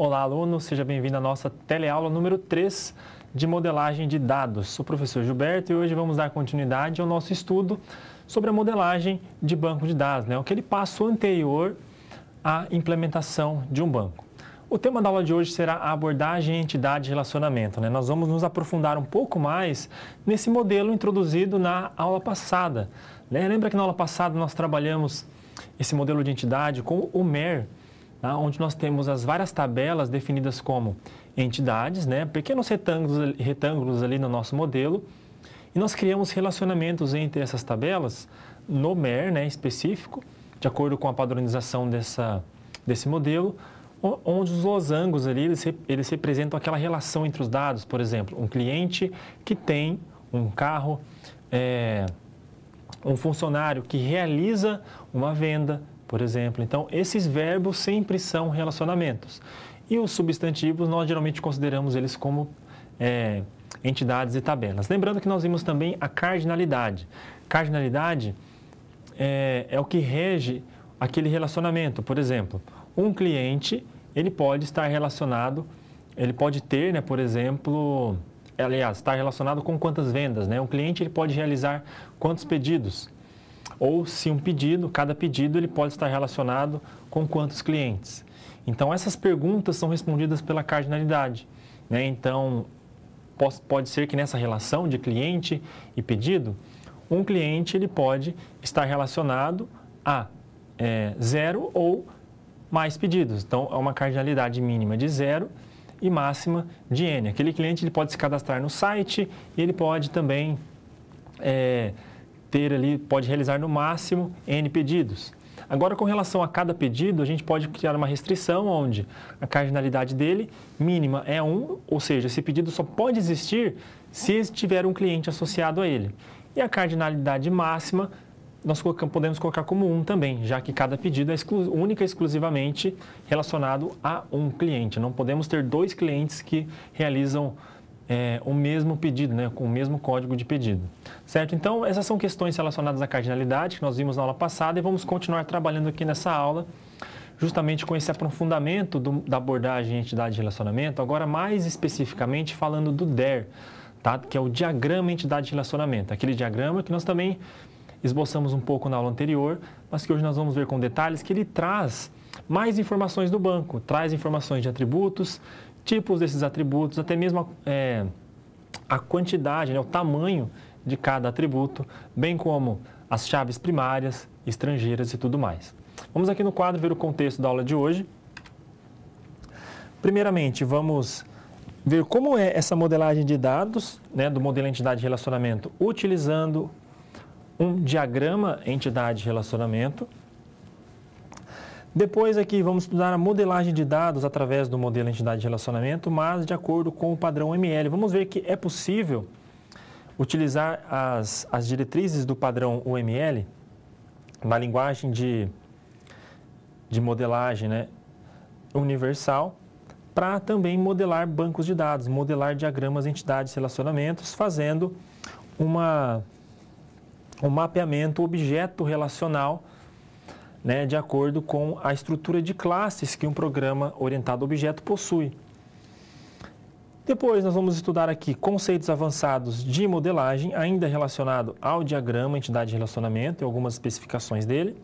Olá, aluno, seja bem-vindo à nossa teleaula número 3 de modelagem de dados. Sou o professor Gilberto e hoje vamos dar continuidade ao nosso estudo sobre a modelagem de banco de dados, né? aquele passo anterior à implementação de um banco. O tema da aula de hoje será a abordagem entidade relacionamento. Né? Nós vamos nos aprofundar um pouco mais nesse modelo introduzido na aula passada. Né? Lembra que na aula passada nós trabalhamos esse modelo de entidade com o MER, tá? onde nós temos as várias tabelas definidas como entidades, né? pequenos retângulos, retângulos ali no nosso modelo, e nós criamos relacionamentos entre essas tabelas no MER né, específico, de acordo com a padronização dessa, desse modelo, onde os losangos ali, eles, eles representam aquela relação entre os dados, por exemplo, um cliente que tem um carro, é, um funcionário que realiza uma venda, por exemplo. Então, esses verbos sempre são relacionamentos. E os substantivos, nós geralmente consideramos eles como é, entidades e tabelas. Lembrando que nós vimos também a cardinalidade. Cardinalidade é, é o que rege aquele relacionamento. Por exemplo, um cliente, ele pode estar relacionado, ele pode ter, né, por exemplo, aliás, está relacionado com quantas vendas, né? Um cliente ele pode realizar quantos pedidos ou se um pedido, cada pedido ele pode estar relacionado com quantos clientes. Então essas perguntas são respondidas pela cardinalidade. Né? Então pode ser que nessa relação de cliente e pedido, um cliente ele pode estar relacionado a é, zero ou mais pedidos. Então é uma cardinalidade mínima de zero e máxima de n. Aquele cliente ele pode se cadastrar no site e ele pode também é, ter ali, pode realizar no máximo N pedidos. Agora, com relação a cada pedido, a gente pode criar uma restrição onde a cardinalidade dele mínima é 1, ou seja, esse pedido só pode existir se tiver um cliente associado a ele. E a cardinalidade máxima nós podemos colocar como 1 também, já que cada pedido é exclu única e exclusivamente relacionado a um cliente. Não podemos ter dois clientes que realizam é, o mesmo pedido, né, com o mesmo código de pedido. Certo? Então, essas são questões relacionadas à cardinalidade que nós vimos na aula passada e vamos continuar trabalhando aqui nessa aula, justamente com esse aprofundamento do, da abordagem entidade de relacionamento, agora mais especificamente falando do DER, tá? que é o diagrama entidade de relacionamento, aquele diagrama que nós também esboçamos um pouco na aula anterior, mas que hoje nós vamos ver com detalhes que ele traz mais informações do banco, traz informações de atributos, tipos desses atributos, até mesmo a, é, a quantidade, né, o tamanho de cada atributo, bem como as chaves primárias, estrangeiras e tudo mais. Vamos aqui no quadro ver o contexto da aula de hoje. Primeiramente, vamos ver como é essa modelagem de dados, né, do modelo entidade-relacionamento, utilizando um diagrama entidade-relacionamento depois aqui vamos estudar a modelagem de dados através do modelo entidade de relacionamento, mas de acordo com o padrão ML. Vamos ver que é possível utilizar as, as diretrizes do padrão UML na linguagem de, de modelagem né, universal para também modelar bancos de dados, modelar diagramas, entidades, relacionamentos, fazendo uma, um mapeamento objeto relacional né, de acordo com a estrutura de classes que um programa orientado a objeto possui. Depois nós vamos estudar aqui conceitos avançados de modelagem, ainda relacionado ao diagrama, entidade de relacionamento e algumas especificações dele.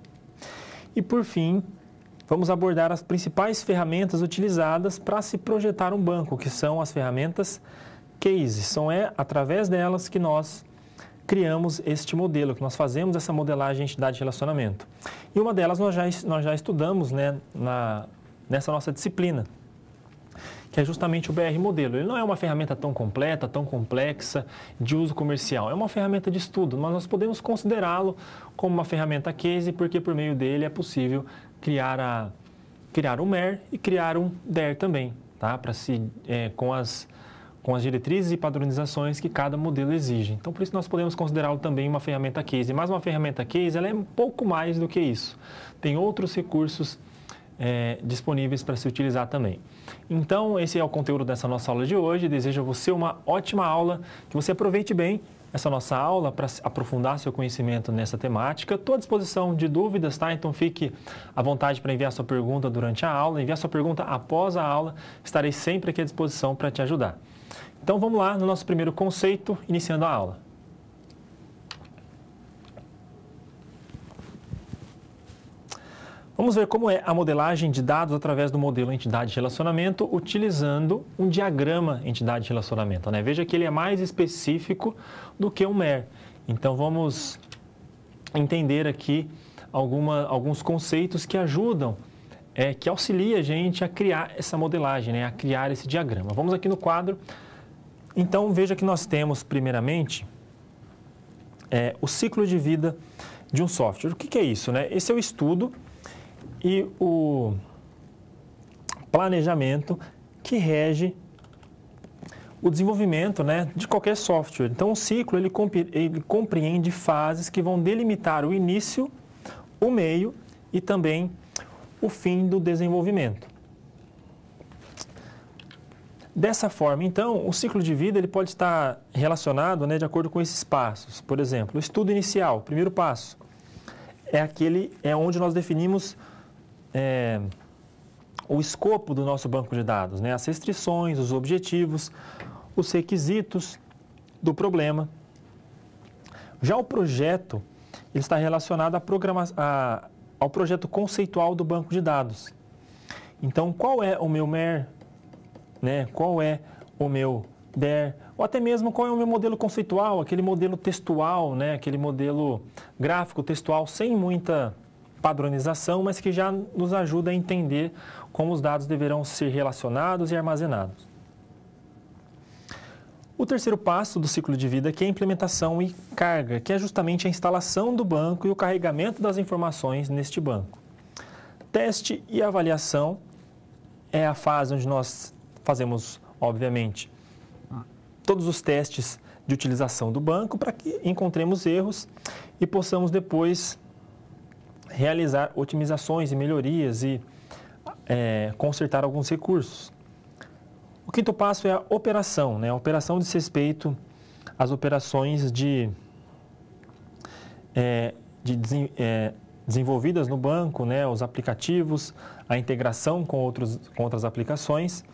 E por fim, vamos abordar as principais ferramentas utilizadas para se projetar um banco, que são as ferramentas CASE. São é através delas que nós criamos este modelo, que nós fazemos essa modelagem de entidade de relacionamento. E uma delas nós já, nós já estudamos né, na, nessa nossa disciplina, que é justamente o BR modelo. Ele não é uma ferramenta tão completa, tão complexa de uso comercial. É uma ferramenta de estudo, mas nós podemos considerá-lo como uma ferramenta case, porque por meio dele é possível criar, a, criar um MER e criar um DER também, tá? Para se, é, com as com as diretrizes e padronizações que cada modelo exige. Então, por isso nós podemos considerá-lo também uma ferramenta case. Mas uma ferramenta case, ela é um pouco mais do que isso. Tem outros recursos é, disponíveis para se utilizar também. Então, esse é o conteúdo dessa nossa aula de hoje. Desejo a você uma ótima aula, que você aproveite bem essa nossa aula para aprofundar seu conhecimento nessa temática. Estou à disposição de dúvidas, tá? Então fique à vontade para enviar sua pergunta durante a aula, enviar sua pergunta após a aula. Estarei sempre aqui à disposição para te ajudar. Então vamos lá no nosso primeiro conceito, iniciando a aula. Vamos ver como é a modelagem de dados através do modelo entidade-relacionamento, utilizando um diagrama entidade-relacionamento. Né? Veja que ele é mais específico do que um MER. Então, vamos entender aqui alguma, alguns conceitos que ajudam, é, que auxilia a gente a criar essa modelagem, né? a criar esse diagrama. Vamos aqui no quadro então veja que nós temos, primeiramente, é, o ciclo de vida de um software. O que, que é isso? Né? Esse é o estudo e o planejamento que rege o desenvolvimento né, de qualquer software. Então, o ciclo ele, ele compreende fases que vão delimitar o início, o meio e também o fim do desenvolvimento. Dessa forma, então, o ciclo de vida ele pode estar relacionado né, de acordo com esses passos. Por exemplo, o estudo inicial, primeiro passo, é aquele é onde nós definimos é, o escopo do nosso banco de dados, né, as restrições, os objetivos, os requisitos do problema. Já o projeto ele está relacionado à programa, ao projeto conceitual do banco de dados. Então, qual é o meu MER? né? Qual é o meu DER, ou até mesmo qual é o meu modelo conceitual, aquele modelo textual, né? Aquele modelo gráfico textual sem muita padronização, mas que já nos ajuda a entender como os dados deverão ser relacionados e armazenados. O terceiro passo do ciclo de vida que é a implementação e carga, que é justamente a instalação do banco e o carregamento das informações neste banco. Teste e avaliação é a fase onde nós fazemos, obviamente, todos os testes de utilização do banco para que encontremos erros e possamos depois realizar otimizações e melhorias e é, consertar alguns recursos. O quinto passo é a operação, né? A operação diz respeito às operações de, é, de é, desenvolvidas no banco, né? Os aplicativos, a integração com, outros, com outras aplicações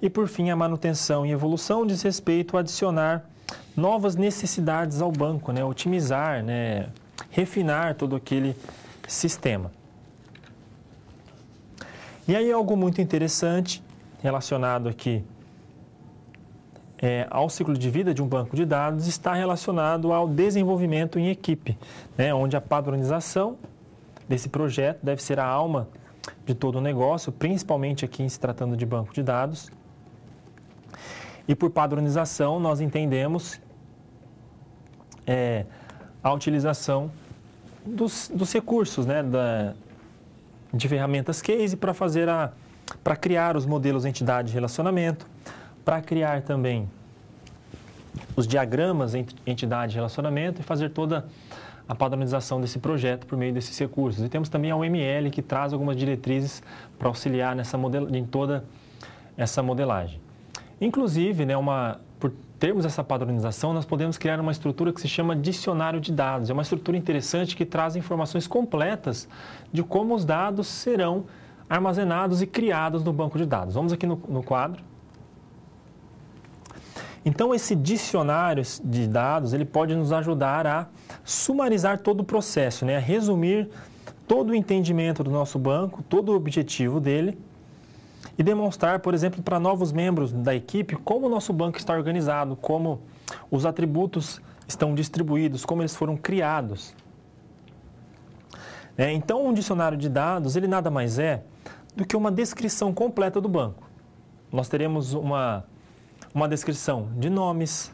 e por fim, a manutenção e evolução diz respeito a adicionar novas necessidades ao banco, né? otimizar, né? refinar todo aquele sistema. E aí algo muito interessante relacionado aqui é, ao ciclo de vida de um banco de dados está relacionado ao desenvolvimento em equipe, né? onde a padronização desse projeto deve ser a alma de todo o negócio, principalmente aqui em se tratando de banco de dados. E por padronização, nós entendemos é, a utilização dos, dos recursos, né, da, de ferramentas case para fazer a para criar os modelos entidade de relacionamento, para criar também os diagramas entidade relacionamento e fazer toda a padronização desse projeto por meio desses recursos. E temos também a UML que traz algumas diretrizes para auxiliar nessa model... em toda essa modelagem. Inclusive, né, uma, por termos essa padronização, nós podemos criar uma estrutura que se chama dicionário de dados. É uma estrutura interessante que traz informações completas de como os dados serão armazenados e criados no banco de dados. Vamos aqui no, no quadro. Então, esse dicionário de dados, ele pode nos ajudar a sumarizar todo o processo, né? a resumir todo o entendimento do nosso banco, todo o objetivo dele e demonstrar, por exemplo, para novos membros da equipe como o nosso banco está organizado, como os atributos estão distribuídos, como eles foram criados. É, então, um dicionário de dados, ele nada mais é do que uma descrição completa do banco. Nós teremos uma, uma descrição de nomes,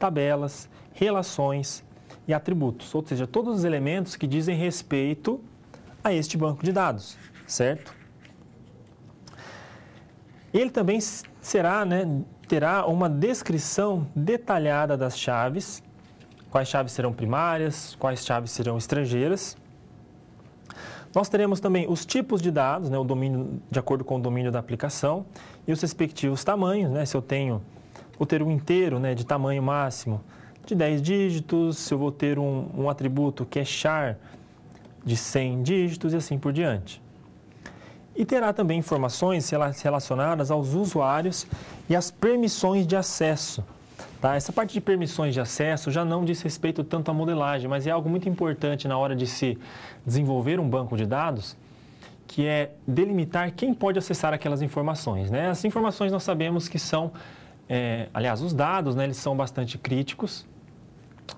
tabelas, relações e atributos, ou seja, todos os elementos que dizem respeito a este banco de dados, certo? Ele também será, né, terá uma descrição detalhada das chaves, quais chaves serão primárias, quais chaves serão estrangeiras. Nós teremos também os tipos de dados, né, o domínio de acordo com o domínio da aplicação e os respectivos tamanhos, né, se eu tenho vou ter um inteiro né, de tamanho máximo de 10 dígitos, se eu vou ter um, um atributo que é char de 100 dígitos e assim por diante e terá também informações relacionadas aos usuários e às permissões de acesso. Tá? Essa parte de permissões de acesso já não diz respeito tanto à modelagem, mas é algo muito importante na hora de se desenvolver um banco de dados, que é delimitar quem pode acessar aquelas informações. Né? As informações nós sabemos que são, é, aliás, os dados, né, eles são bastante críticos.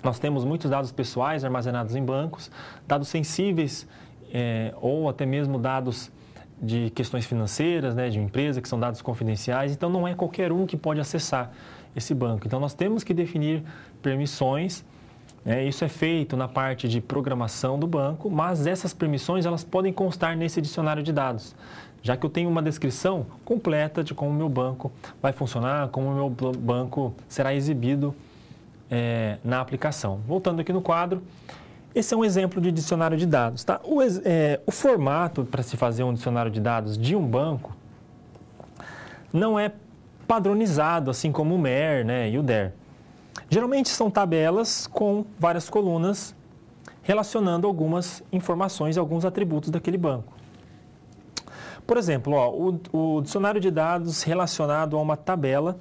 Nós temos muitos dados pessoais armazenados em bancos, dados sensíveis é, ou até mesmo dados de questões financeiras, né, de empresa, que são dados confidenciais, então não é qualquer um que pode acessar esse banco. Então nós temos que definir permissões, né, isso é feito na parte de programação do banco, mas essas permissões elas podem constar nesse dicionário de dados, já que eu tenho uma descrição completa de como o meu banco vai funcionar, como o meu banco será exibido é, na aplicação. Voltando aqui no quadro, esse é um exemplo de dicionário de dados. Tá? O, é, o formato para se fazer um dicionário de dados de um banco não é padronizado, assim como o MER né, e o DER. Geralmente são tabelas com várias colunas relacionando algumas informações e alguns atributos daquele banco. Por exemplo, ó, o, o dicionário de dados relacionado a uma tabela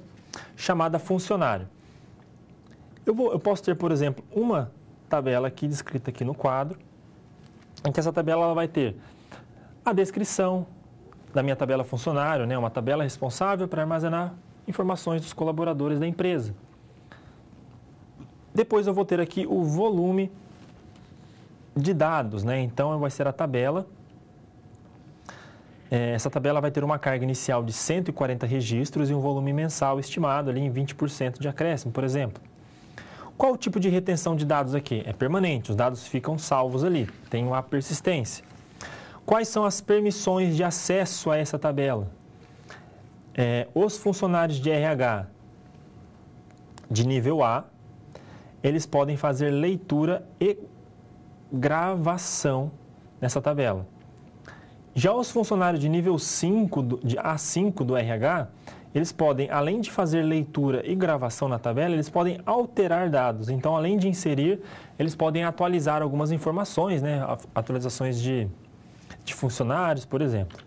chamada funcionário. Eu, vou, eu posso ter, por exemplo, uma tabela aqui descrita aqui no quadro, em que essa tabela ela vai ter a descrição da minha tabela funcionário, né, uma tabela responsável para armazenar informações dos colaboradores da empresa. Depois eu vou ter aqui o volume de dados, né? então vai ser a tabela. É, essa tabela vai ter uma carga inicial de 140 registros e um volume mensal estimado ali em 20% de acréscimo, por exemplo. Qual o tipo de retenção de dados aqui? É permanente, os dados ficam salvos ali, tem uma persistência. Quais são as permissões de acesso a essa tabela? É, os funcionários de RH de nível A, eles podem fazer leitura e gravação nessa tabela. Já os funcionários de nível 5 de A5 do RH, eles podem, além de fazer leitura e gravação na tabela, eles podem alterar dados. Então, além de inserir, eles podem atualizar algumas informações, né? atualizações de, de funcionários, por exemplo.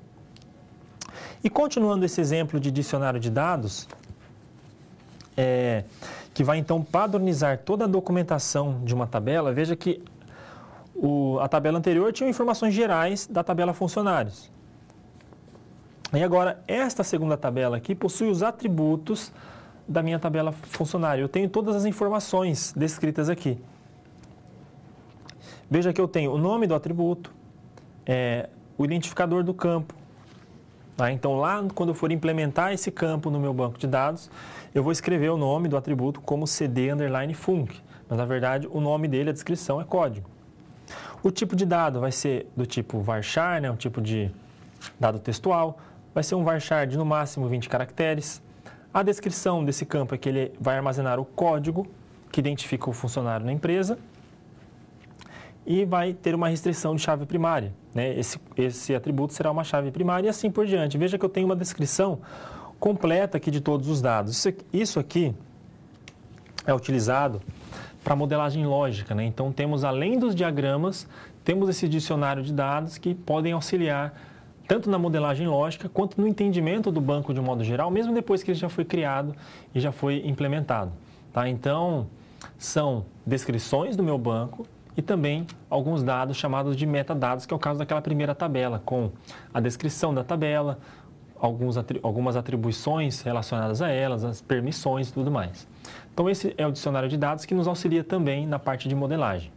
E continuando esse exemplo de dicionário de dados, é, que vai então padronizar toda a documentação de uma tabela, veja que o, a tabela anterior tinha informações gerais da tabela funcionários. E agora, esta segunda tabela aqui possui os atributos da minha tabela funcionária. Eu tenho todas as informações descritas aqui. Veja que eu tenho o nome do atributo, é, o identificador do campo. Tá? Então, lá quando eu for implementar esse campo no meu banco de dados, eu vou escrever o nome do atributo como cd underline func. Mas, na verdade, o nome dele, a descrição, é código. O tipo de dado vai ser do tipo varchar, né? um tipo de dado textual vai ser um varchar de no máximo 20 caracteres. A descrição desse campo é que ele vai armazenar o código que identifica o funcionário na empresa e vai ter uma restrição de chave primária. Né? Esse, esse atributo será uma chave primária e assim por diante. Veja que eu tenho uma descrição completa aqui de todos os dados. Isso aqui, isso aqui é utilizado para modelagem lógica. Né? Então, temos além dos diagramas, temos esse dicionário de dados que podem auxiliar tanto na modelagem lógica quanto no entendimento do banco de um modo geral, mesmo depois que ele já foi criado e já foi implementado. Tá? Então, são descrições do meu banco e também alguns dados chamados de metadados, que é o caso daquela primeira tabela, com a descrição da tabela, alguns, algumas atribuições relacionadas a elas, as permissões e tudo mais. Então, esse é o dicionário de dados que nos auxilia também na parte de modelagem.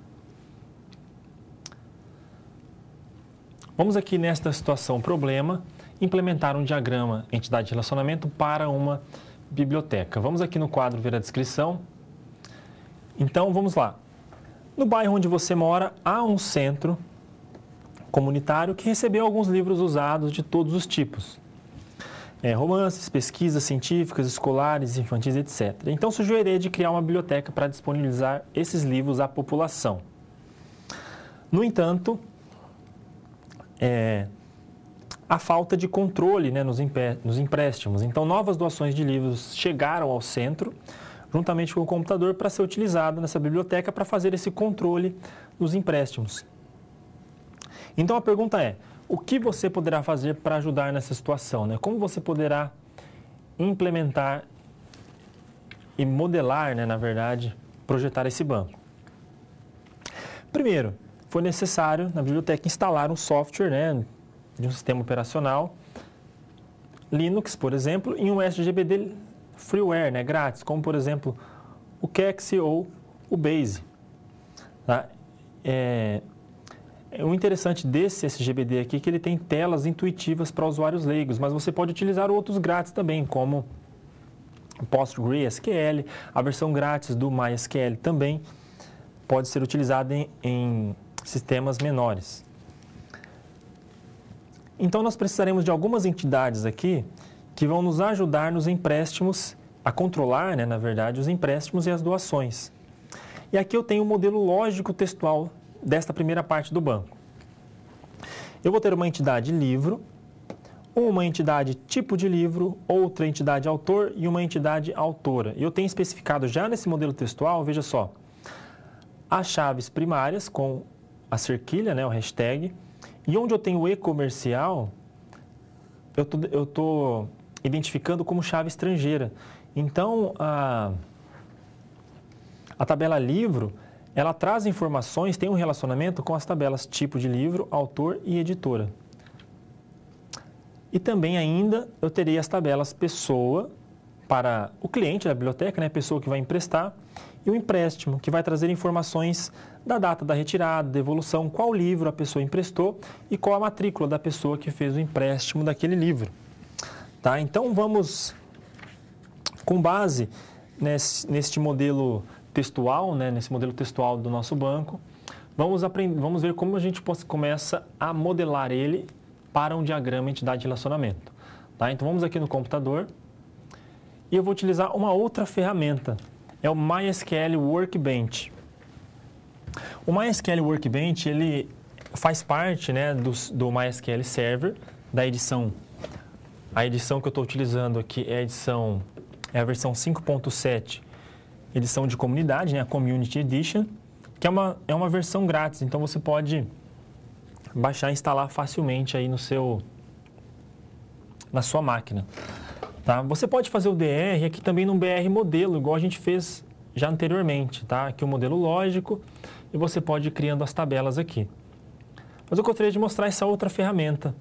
Vamos aqui nesta situação problema implementar um diagrama entidade de relacionamento para uma biblioteca. Vamos aqui no quadro ver a descrição. Então, vamos lá. No bairro onde você mora, há um centro comunitário que recebeu alguns livros usados de todos os tipos. É, romances, pesquisas científicas, escolares, infantis, etc. Então surgiu a ideia de criar uma biblioteca para disponibilizar esses livros à população. No entanto, é, a falta de controle né, nos, nos empréstimos. Então, novas doações de livros chegaram ao centro, juntamente com o computador, para ser utilizado nessa biblioteca para fazer esse controle dos empréstimos. Então, a pergunta é: o que você poderá fazer para ajudar nessa situação? Né? Como você poderá implementar e modelar, né, na verdade, projetar esse banco? Primeiro, foi necessário na biblioteca instalar um software né, de um sistema operacional Linux, por exemplo, em um SGBD freeware, né, grátis, como por exemplo o Kex ou o Base. Tá? É, é o interessante desse SGBD aqui é que ele tem telas intuitivas para usuários leigos, mas você pode utilizar outros grátis também, como o PostgreSQL, a versão grátis do MySQL também pode ser utilizada em, em sistemas menores. Então, nós precisaremos de algumas entidades aqui que vão nos ajudar nos empréstimos, a controlar, né, na verdade, os empréstimos e as doações. E aqui eu tenho o um modelo lógico textual desta primeira parte do banco. Eu vou ter uma entidade livro, uma entidade tipo de livro, outra entidade autor e uma entidade autora. E eu tenho especificado já nesse modelo textual, veja só, as chaves primárias com a cerquilha, né, o hashtag. E onde eu tenho e-comercial, eu tô, eu tô identificando como chave estrangeira. Então, a, a tabela livro, ela traz informações, tem um relacionamento com as tabelas tipo de livro, autor e editora. E também ainda eu terei as tabelas pessoa para o cliente da biblioteca, né, pessoa que vai emprestar, e o empréstimo, que vai trazer informações da data da retirada, devolução, qual livro a pessoa emprestou e qual a matrícula da pessoa que fez o empréstimo daquele livro. Tá? Então vamos, com base nesse, neste modelo textual, né, nesse modelo textual do nosso banco, vamos, aprender, vamos ver como a gente começa a modelar ele para um diagrama entidade relacionamento. Tá? Então vamos aqui no computador e eu vou utilizar uma outra ferramenta, é o MySQL Workbench. O MySQL Workbench ele faz parte né, do, do MySQL Server, da edição. A edição que eu estou utilizando aqui é a edição, é a versão 5.7, edição de comunidade, né, a Community Edition, que é uma, é uma versão grátis, então você pode baixar e instalar facilmente aí no seu, na sua máquina. Tá? Você pode fazer o DR aqui também no BR modelo, igual a gente fez já anteriormente, tá? Aqui o um modelo lógico e você pode ir criando as tabelas aqui. Mas eu gostaria de mostrar essa outra ferramenta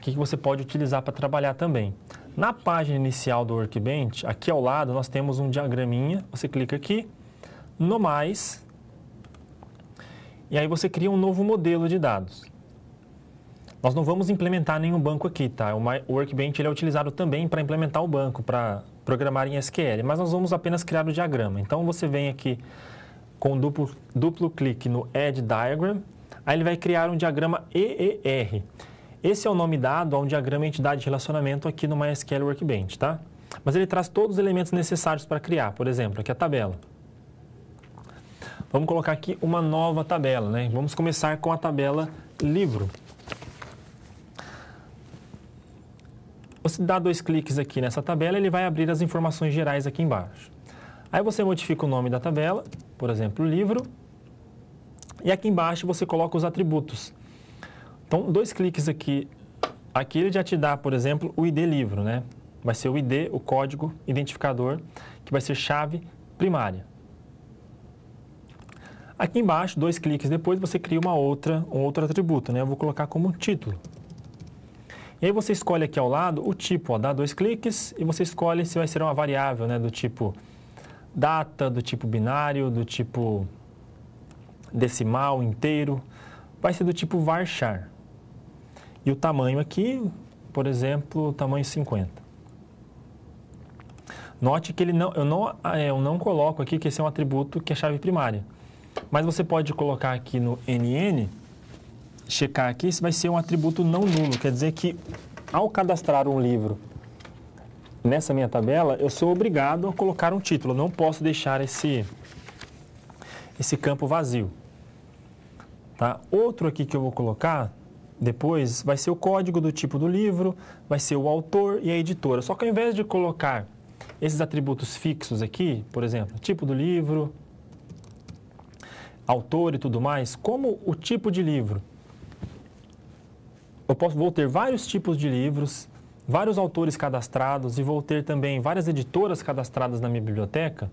que você pode utilizar para trabalhar também. Na página inicial do Workbench, aqui ao lado, nós temos um diagraminha. Você clica aqui, no mais, e aí você cria um novo modelo de dados. Nós não vamos implementar nenhum banco aqui, tá? O Workbench ele é utilizado também para implementar o banco, para programar em SQL, mas nós vamos apenas criar o diagrama. Então, você vem aqui com duplo, duplo clique no Add Diagram, aí ele vai criar um diagrama EER. Esse é o nome dado a um diagrama entidade de relacionamento aqui no MySQL Workbench, tá? Mas ele traz todos os elementos necessários para criar, por exemplo, aqui a tabela. Vamos colocar aqui uma nova tabela, né? Vamos começar com a tabela livro. Você dá dois cliques aqui nessa tabela, ele vai abrir as informações gerais aqui embaixo. Aí você modifica o nome da tabela, por exemplo, livro, e aqui embaixo você coloca os atributos. Então, dois cliques aqui, aqui ele já te dá, por exemplo, o ID livro, né? Vai ser o ID, o código identificador, que vai ser chave primária. Aqui embaixo, dois cliques depois, você cria uma outra, um outro atributo, né? Eu vou colocar como título. E aí você escolhe aqui ao lado o tipo, ó, dá dois cliques e você escolhe se vai ser uma variável, né, do tipo data, do tipo binário, do tipo decimal, inteiro. Vai ser do tipo varchar. E o tamanho aqui, por exemplo, tamanho 50. Note que ele não, eu, não, eh, eu não coloco aqui que esse é um atributo que é chave primária. Mas você pode colocar aqui no NN checar aqui, vai ser um atributo não nulo. Quer dizer que, ao cadastrar um livro nessa minha tabela, eu sou obrigado a colocar um título. Eu não posso deixar esse, esse campo vazio. Tá? Outro aqui que eu vou colocar depois vai ser o código do tipo do livro, vai ser o autor e a editora. Só que ao invés de colocar esses atributos fixos aqui, por exemplo, tipo do livro, autor e tudo mais, como o tipo de livro eu posso, vou ter vários tipos de livros, vários autores cadastrados e vou ter também várias editoras cadastradas na minha biblioteca,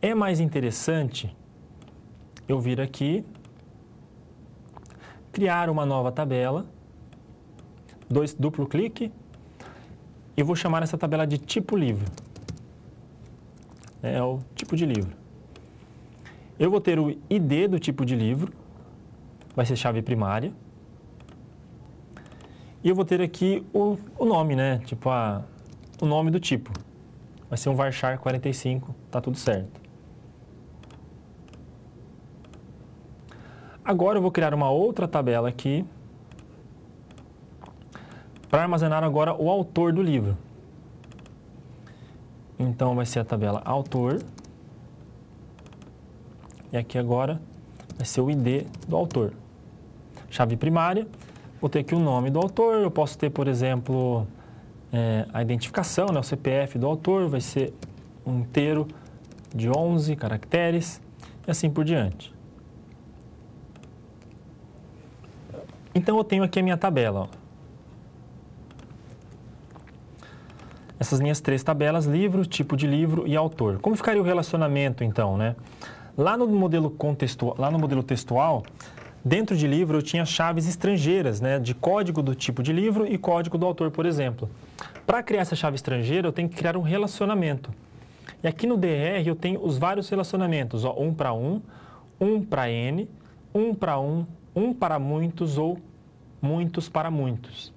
é mais interessante eu vir aqui, criar uma nova tabela, dois, duplo clique, eu vou chamar essa tabela de tipo livro. É o tipo de livro. Eu vou ter o ID do tipo de livro, vai ser chave primária. E eu vou ter aqui o, o nome, né? Tipo, a, o nome do tipo. Vai ser um varchar 45, tá tudo certo. Agora eu vou criar uma outra tabela aqui para armazenar agora o autor do livro. Então, vai ser a tabela autor. E aqui agora vai ser o ID do autor. Chave primária vou ter aqui o nome do autor, eu posso ter, por exemplo, é, a identificação, né, o CPF do autor, vai ser um inteiro de 11 caracteres e assim por diante. Então, eu tenho aqui a minha tabela. Ó. Essas minhas três tabelas, livro, tipo de livro e autor. Como ficaria o relacionamento, então, né? Lá no modelo, lá no modelo textual, Dentro de livro eu tinha chaves estrangeiras, né, de código do tipo de livro e código do autor, por exemplo. Para criar essa chave estrangeira, eu tenho que criar um relacionamento. E aqui no DR eu tenho os vários relacionamentos, ó, um para um, um para n, um para um, um para muitos ou muitos para muitos.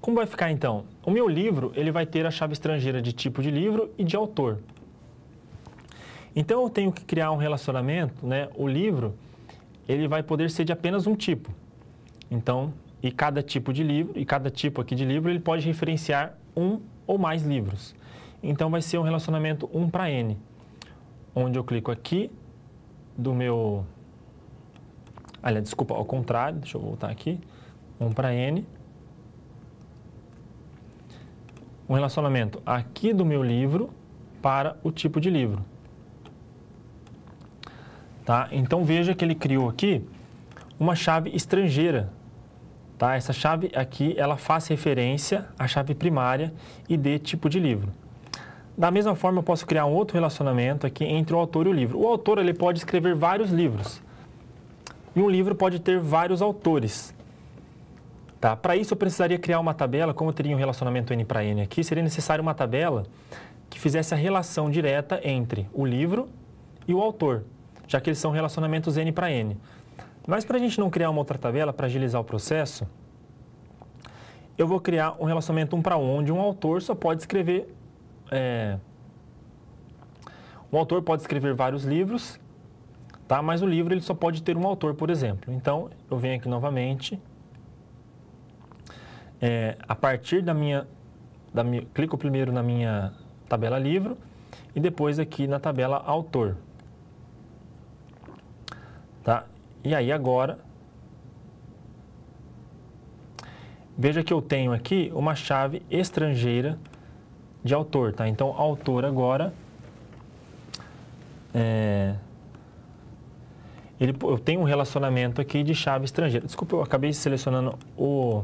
Como vai ficar então? O meu livro ele vai ter a chave estrangeira de tipo de livro e de autor. Então eu tenho que criar um relacionamento, né? O livro ele vai poder ser de apenas um tipo. Então, e cada tipo de livro, e cada tipo aqui de livro, ele pode referenciar um ou mais livros. Então, vai ser um relacionamento 1 para N, onde eu clico aqui do meu... Aliás, desculpa, ao contrário, deixa eu voltar aqui, 1 para N. Um relacionamento aqui do meu livro para o tipo de livro. Tá? Então veja que ele criou aqui uma chave estrangeira. Tá? Essa chave aqui ela faz referência à chave primária e de tipo de livro. Da mesma forma, eu posso criar um outro relacionamento aqui entre o autor e o livro. O autor ele pode escrever vários livros. E um livro pode ter vários autores. Tá? Para isso, eu precisaria criar uma tabela, como eu teria um relacionamento N para N aqui, seria necessário uma tabela que fizesse a relação direta entre o livro e o autor já que eles são relacionamentos N para N. Mas para a gente não criar uma outra tabela, para agilizar o processo, eu vou criar um relacionamento 1 para 1, onde um autor só pode escrever... É, um autor pode escrever vários livros, tá? mas o livro ele só pode ter um autor, por exemplo. Então, eu venho aqui novamente, é, a partir da minha, da minha... Clico primeiro na minha tabela livro e depois aqui na tabela autor. Tá? E aí agora, veja que eu tenho aqui uma chave estrangeira de autor. Tá? Então, autor agora, é, ele, eu tenho um relacionamento aqui de chave estrangeira. Desculpa, eu acabei selecionando o,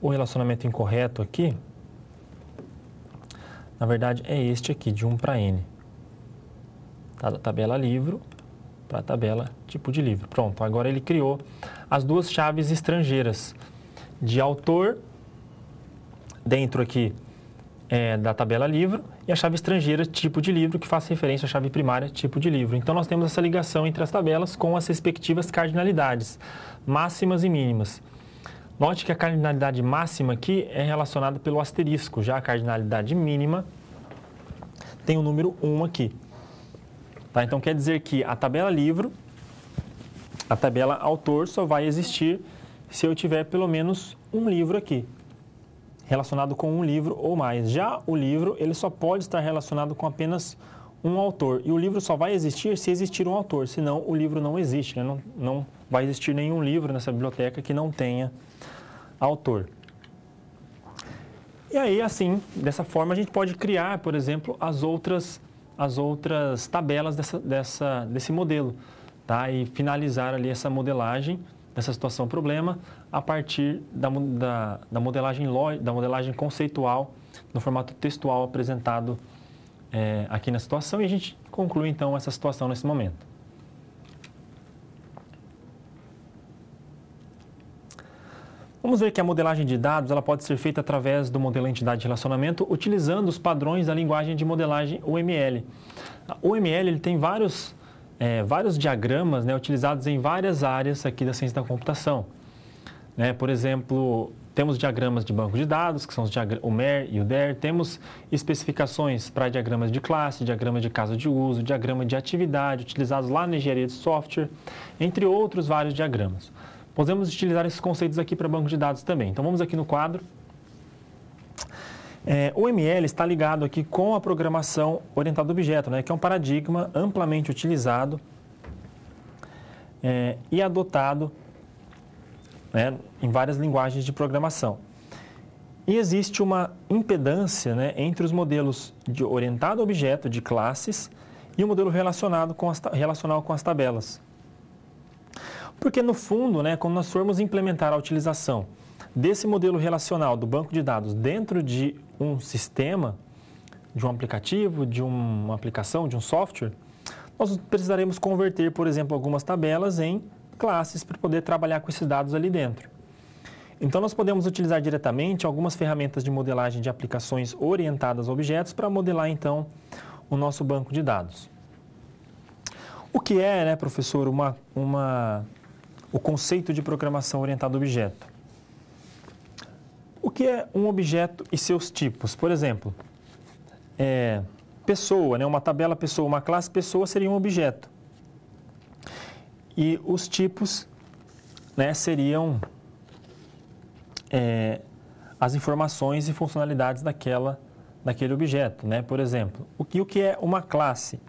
o relacionamento incorreto aqui. Na verdade, é este aqui, de 1 para N. Tá da tabela livro para a tabela tipo de livro. Pronto, agora ele criou as duas chaves estrangeiras de autor dentro aqui é, da tabela livro e a chave estrangeira tipo de livro que faz referência à chave primária tipo de livro. Então nós temos essa ligação entre as tabelas com as respectivas cardinalidades máximas e mínimas. Note que a cardinalidade máxima aqui é relacionada pelo asterisco, já a cardinalidade mínima tem o número 1 aqui. Tá? Então quer dizer que a tabela livro, a tabela autor só vai existir se eu tiver pelo menos um livro aqui, relacionado com um livro ou mais. Já o livro, ele só pode estar relacionado com apenas um autor. E o livro só vai existir se existir um autor, senão o livro não existe. Né? Não, não vai existir nenhum livro nessa biblioteca que não tenha autor. E aí, assim, dessa forma, a gente pode criar, por exemplo, as outras as outras tabelas dessa, dessa, desse modelo tá? e finalizar ali essa modelagem dessa situação problema a partir da, da, da modelagem, da modelagem conceitual no formato textual apresentado é, aqui na situação e a gente conclui então essa situação nesse momento. Vamos ver que a modelagem de dados ela pode ser feita através do modelo entidade de relacionamento, utilizando os padrões da linguagem de modelagem UML. O UML ele tem vários, é, vários diagramas né, utilizados em várias áreas aqui da ciência da computação. Né, por exemplo, temos diagramas de banco de dados, que são os o MER e o DER, temos especificações para diagramas de classe, diagrama de caso de uso, diagrama de atividade, utilizados lá na engenharia de software, entre outros vários diagramas. Podemos utilizar esses conceitos aqui para banco de dados também. Então, vamos aqui no quadro. É, o ML está ligado aqui com a programação orientada a objeto, né, que é um paradigma amplamente utilizado é, e adotado né, em várias linguagens de programação. E existe uma impedância né, entre os modelos de orientado a objeto de classes e o modelo relacionado com as, relacional com as tabelas. Porque, no fundo, né, quando nós formos implementar a utilização desse modelo relacional do banco de dados dentro de um sistema, de um aplicativo, de uma aplicação, de um software, nós precisaremos converter, por exemplo, algumas tabelas em classes para poder trabalhar com esses dados ali dentro. Então, nós podemos utilizar diretamente algumas ferramentas de modelagem de aplicações orientadas a objetos para modelar, então, o nosso banco de dados. O que é, né, professor, uma, uma o conceito de programação orientada a objeto. O que é um objeto e seus tipos? Por exemplo, é, pessoa, né, uma tabela pessoa, uma classe pessoa seria um objeto. E os tipos né, seriam é, as informações e funcionalidades daquela, daquele objeto. Né? Por exemplo, o que, o que é uma classe?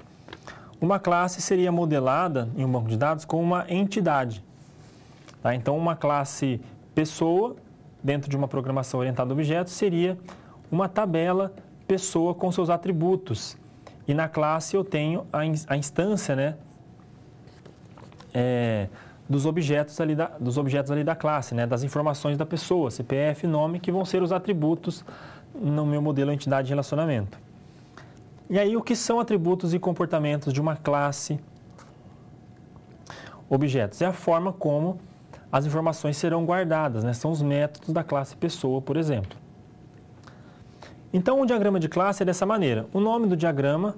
Uma classe seria modelada em um banco de dados como uma entidade. Tá? Então, uma classe pessoa dentro de uma programação orientada a objetos seria uma tabela pessoa com seus atributos. E na classe eu tenho a, instância né, é, dos, objetos ali da, dos objetos ali da classe, né, das informações da pessoa, CPF, nome, que vão ser os atributos no meu modelo entidade de relacionamento. E aí, o que são atributos e comportamentos de uma classe objetos? É a forma como as informações serão guardadas, né? são os métodos da classe pessoa, por exemplo. Então, o diagrama de classe é dessa maneira. O nome do diagrama,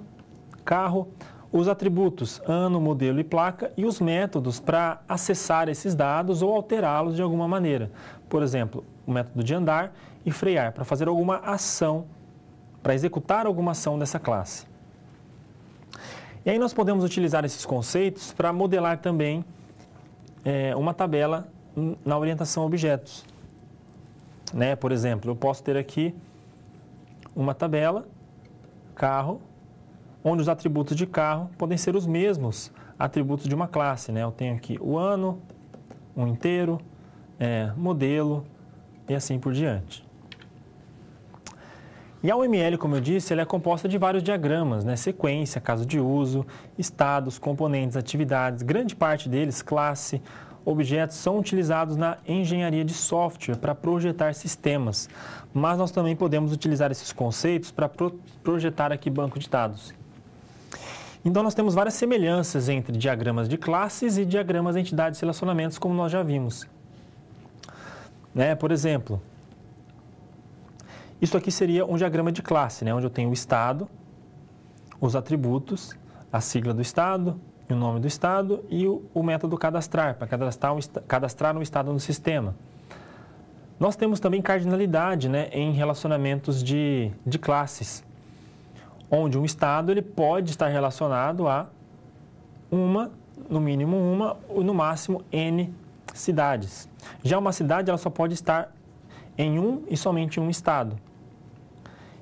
carro, os atributos ano, modelo e placa e os métodos para acessar esses dados ou alterá-los de alguma maneira. Por exemplo, o método de andar e frear, para fazer alguma ação, para executar alguma ação dessa classe. E aí nós podemos utilizar esses conceitos para modelar também é, uma tabela na orientação a objetos. Né? Por exemplo, eu posso ter aqui uma tabela, carro, onde os atributos de carro podem ser os mesmos atributos de uma classe. Né? Eu tenho aqui o ano, o inteiro, é, modelo e assim por diante. E a UML, como eu disse, ela é composta de vários diagramas, né? sequência, caso de uso, estados, componentes, atividades, grande parte deles, classe, objetos são utilizados na engenharia de software para projetar sistemas, mas nós também podemos utilizar esses conceitos para pro projetar aqui banco de dados. Então, nós temos várias semelhanças entre diagramas de classes e diagramas de entidades e relacionamentos, como nós já vimos. Né? Por exemplo, isso aqui seria um diagrama de classe, né? onde eu tenho o estado, os atributos, a sigla do estado, o nome do estado e o, o método cadastrar, para cadastrar um, cadastrar um estado no sistema. Nós temos também cardinalidade né, em relacionamentos de, de classes, onde um estado ele pode estar relacionado a uma, no mínimo uma, ou no máximo N cidades. Já uma cidade ela só pode estar em um e somente um estado.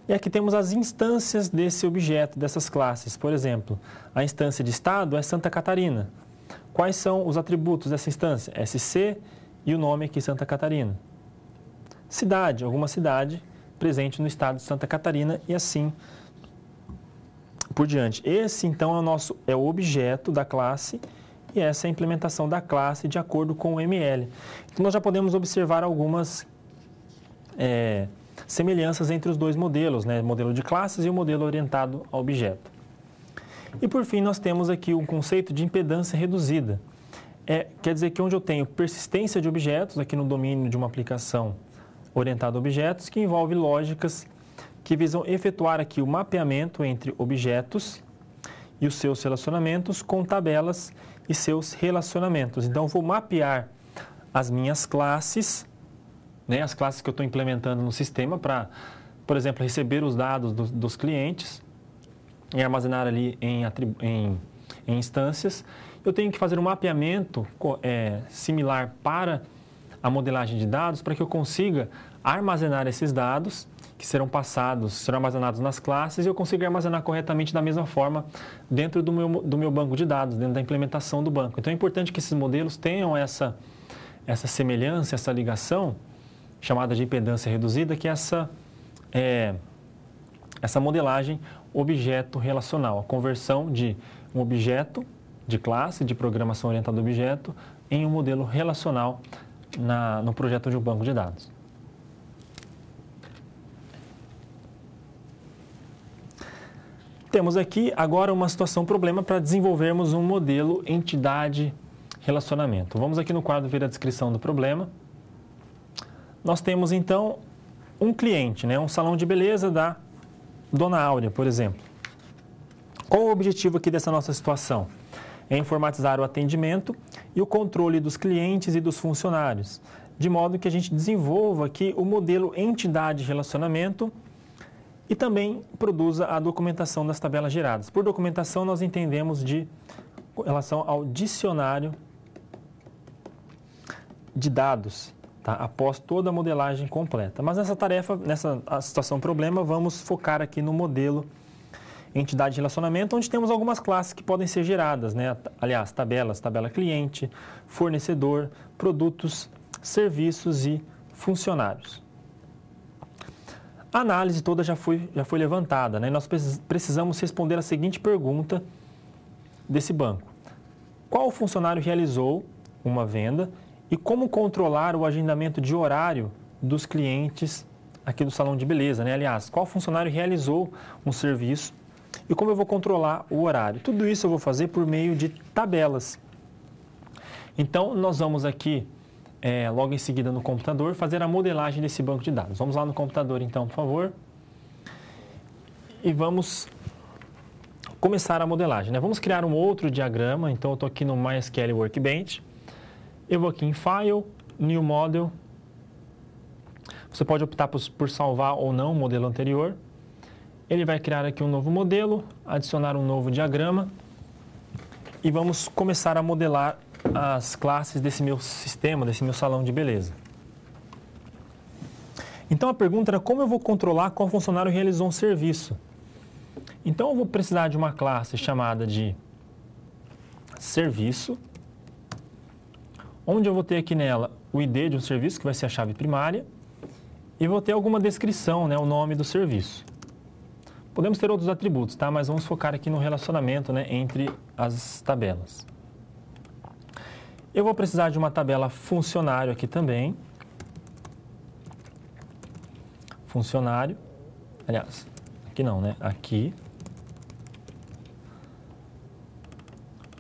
E aqui temos as instâncias desse objeto, dessas classes. Por exemplo, a instância de estado é Santa Catarina. Quais são os atributos dessa instância? SC e o nome aqui Santa Catarina. Cidade, alguma cidade presente no estado de Santa Catarina e assim por diante. Esse então é o nosso é o objeto da classe e essa é a implementação da classe de acordo com o ML. Então nós já podemos observar algumas é, semelhanças entre os dois modelos, né? modelo de classes e o modelo orientado a objeto. E por fim, nós temos aqui o conceito de impedância reduzida. É, quer dizer que onde eu tenho persistência de objetos, aqui no domínio de uma aplicação orientada a objetos, que envolve lógicas que visam efetuar aqui o mapeamento entre objetos e os seus relacionamentos com tabelas e seus relacionamentos. Então, vou mapear as minhas classes né, as classes que eu estou implementando no sistema para, por exemplo, receber os dados do, dos clientes e armazenar ali em, em, em, instâncias. Eu tenho que fazer um mapeamento é, similar para a modelagem de dados para que eu consiga armazenar esses dados que serão passados, serão armazenados nas classes e eu consiga armazenar corretamente da mesma forma dentro do meu, do meu banco de dados, dentro da implementação do banco. Então é importante que esses modelos tenham essa, essa semelhança, essa ligação, chamada de impedância reduzida, que é essa, é, essa modelagem objeto relacional, a conversão de um objeto de classe, de programação orientada a objeto, em um modelo relacional na, no projeto de um banco de dados. Temos aqui agora uma situação problema para desenvolvermos um modelo entidade relacionamento. Vamos aqui no quadro ver a descrição do problema nós temos então um cliente, né? um salão de beleza da Dona Áurea, por exemplo. Qual o objetivo aqui dessa nossa situação? É informatizar o atendimento e o controle dos clientes e dos funcionários, de modo que a gente desenvolva aqui o modelo entidade relacionamento e também produza a documentação das tabelas geradas. Por documentação, nós entendemos de relação ao dicionário de dados tá? após toda a modelagem completa. Mas nessa tarefa, nessa situação problema, vamos focar aqui no modelo entidade de relacionamento, onde temos algumas classes que podem ser geradas, né? aliás, tabelas, tabela cliente, fornecedor, produtos, serviços e funcionários. A análise toda já foi, já foi levantada né? nós precisamos responder a seguinte pergunta desse banco. Qual funcionário realizou uma venda e como controlar o agendamento de horário dos clientes aqui do salão de beleza, né? Aliás, qual funcionário realizou um serviço e como eu vou controlar o horário? Tudo isso eu vou fazer por meio de tabelas. Então, nós vamos aqui, é, logo em seguida no computador, fazer a modelagem desse banco de dados. Vamos lá no computador, então, por favor. E vamos começar a modelagem, né? Vamos criar um outro diagrama. Então, eu estou aqui no MySQL Workbench eu vou aqui em File, New Model. Você pode optar por, por salvar ou não o modelo anterior. Ele vai criar aqui um novo modelo, adicionar um novo diagrama e vamos começar a modelar as classes desse meu sistema, desse meu salão de beleza. Então a pergunta era como eu vou controlar qual funcionário realizou um serviço. Então eu vou precisar de uma classe chamada de serviço onde eu vou ter aqui nela o ID de um serviço, que vai ser a chave primária, e vou ter alguma descrição, né, o nome do serviço. Podemos ter outros atributos, tá? mas vamos focar aqui no relacionamento né, entre as tabelas. Eu vou precisar de uma tabela funcionário aqui também. Funcionário. Aliás, aqui não, né? Aqui.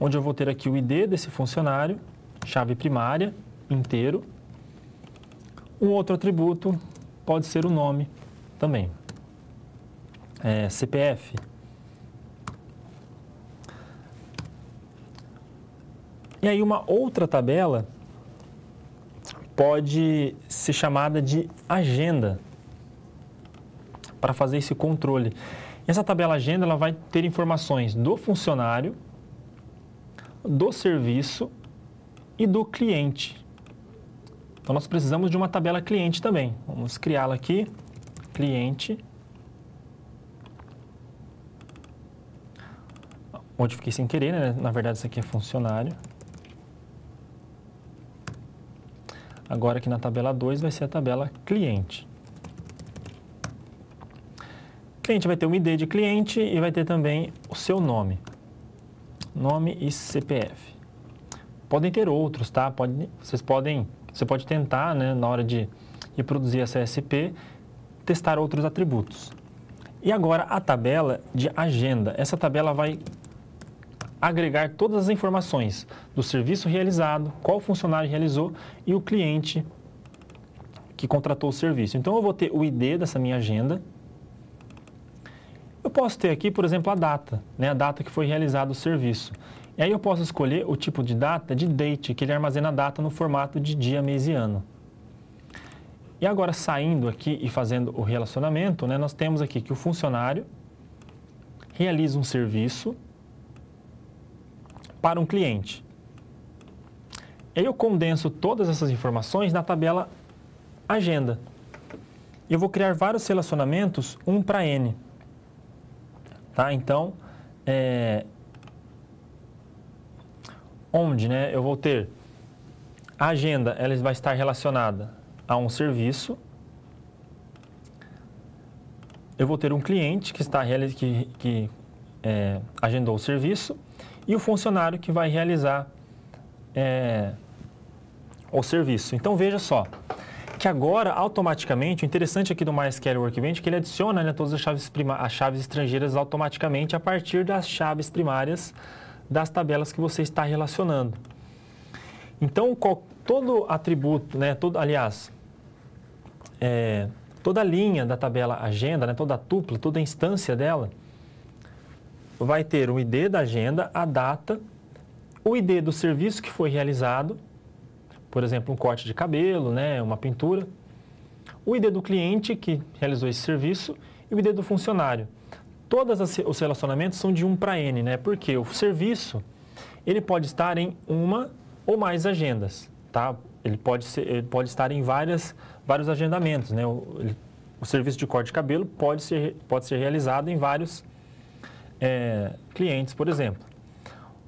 Onde eu vou ter aqui o ID desse funcionário chave primária, inteiro. Um outro atributo pode ser o nome também. É, CPF. E aí uma outra tabela pode ser chamada de agenda para fazer esse controle. Essa tabela agenda ela vai ter informações do funcionário, do serviço e do cliente. Então, nós precisamos de uma tabela cliente também. Vamos criá-la aqui, cliente. Modifiquei sem querer, né? na verdade isso aqui é funcionário. Agora aqui na tabela 2 vai ser a tabela cliente. Cliente vai ter um ID de cliente e vai ter também o seu nome. Nome e CPF. Podem ter outros, tá? Pode, vocês podem, você pode tentar, né, na hora de, de produzir essa SP, testar outros atributos. E agora a tabela de agenda. Essa tabela vai agregar todas as informações do serviço realizado, qual funcionário realizou e o cliente que contratou o serviço. Então eu vou ter o ID dessa minha agenda. Eu posso ter aqui, por exemplo, a data, né? a data que foi realizado o serviço. E aí eu posso escolher o tipo de data de date, que ele armazena a data no formato de dia, mês e ano. E agora, saindo aqui e fazendo o relacionamento, né, nós temos aqui que o funcionário realiza um serviço para um cliente. E aí Eu condenso todas essas informações na tabela agenda. Eu vou criar vários relacionamentos, um para N. Tá? Então, é, onde né, eu vou ter a agenda, ela vai estar relacionada a um serviço. Eu vou ter um cliente que, está, que, que é, agendou o serviço e o funcionário que vai realizar é, o serviço. Então veja só, que agora automaticamente, o interessante aqui do MySQL Workbench é que ele adiciona né, todas as chaves, prima, as chaves estrangeiras automaticamente a partir das chaves primárias das tabelas que você está relacionando. Então, todo atributo, né, todo, aliás, é, toda linha da tabela agenda, né, toda tupla, toda instância dela, vai ter o ID da agenda, a data, o ID do serviço que foi realizado, por exemplo, um corte de cabelo, né, uma pintura, o ID do cliente que realizou esse serviço e o ID do funcionário todos os relacionamentos são de um para N, né? Porque o serviço, ele pode estar em uma ou mais agendas, tá? Ele pode, ser, ele pode estar em várias, vários agendamentos, né? O, ele, o serviço de corte de cabelo pode ser, pode ser realizado em vários é, clientes, por exemplo.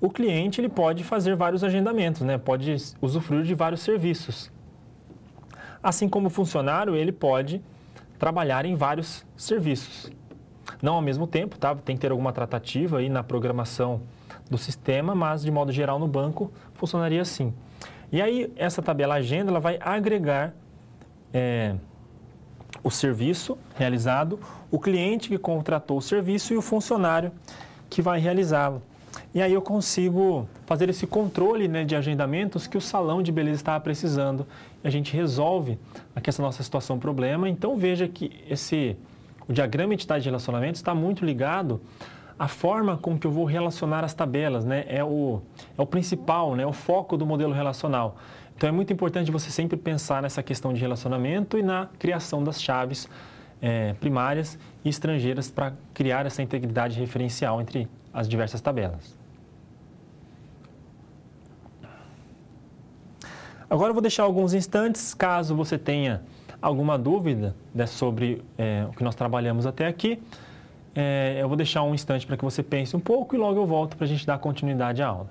O cliente ele pode fazer vários agendamentos, né? pode usufruir de vários serviços. Assim como o funcionário, ele pode trabalhar em vários serviços. Não ao mesmo tempo, tá? tem que ter alguma tratativa aí na programação do sistema, mas de modo geral no banco funcionaria assim. E aí essa tabela agenda ela vai agregar é, o serviço realizado, o cliente que contratou o serviço e o funcionário que vai realizá-lo. E aí eu consigo fazer esse controle né, de agendamentos que o salão de beleza estava precisando. E a gente resolve aqui essa nossa situação problema. Então veja que esse o diagrama entidade de relacionamento está muito ligado à forma com que eu vou relacionar as tabelas, né? É o, é o principal, né? É o foco do modelo relacional. Então é muito importante você sempre pensar nessa questão de relacionamento e na criação das chaves é, primárias e estrangeiras para criar essa integridade referencial entre as diversas tabelas. Agora eu vou deixar alguns instantes, caso você tenha alguma dúvida né, sobre é, o que nós trabalhamos até aqui, é, eu vou deixar um instante para que você pense um pouco e logo eu volto para a gente dar continuidade à aula.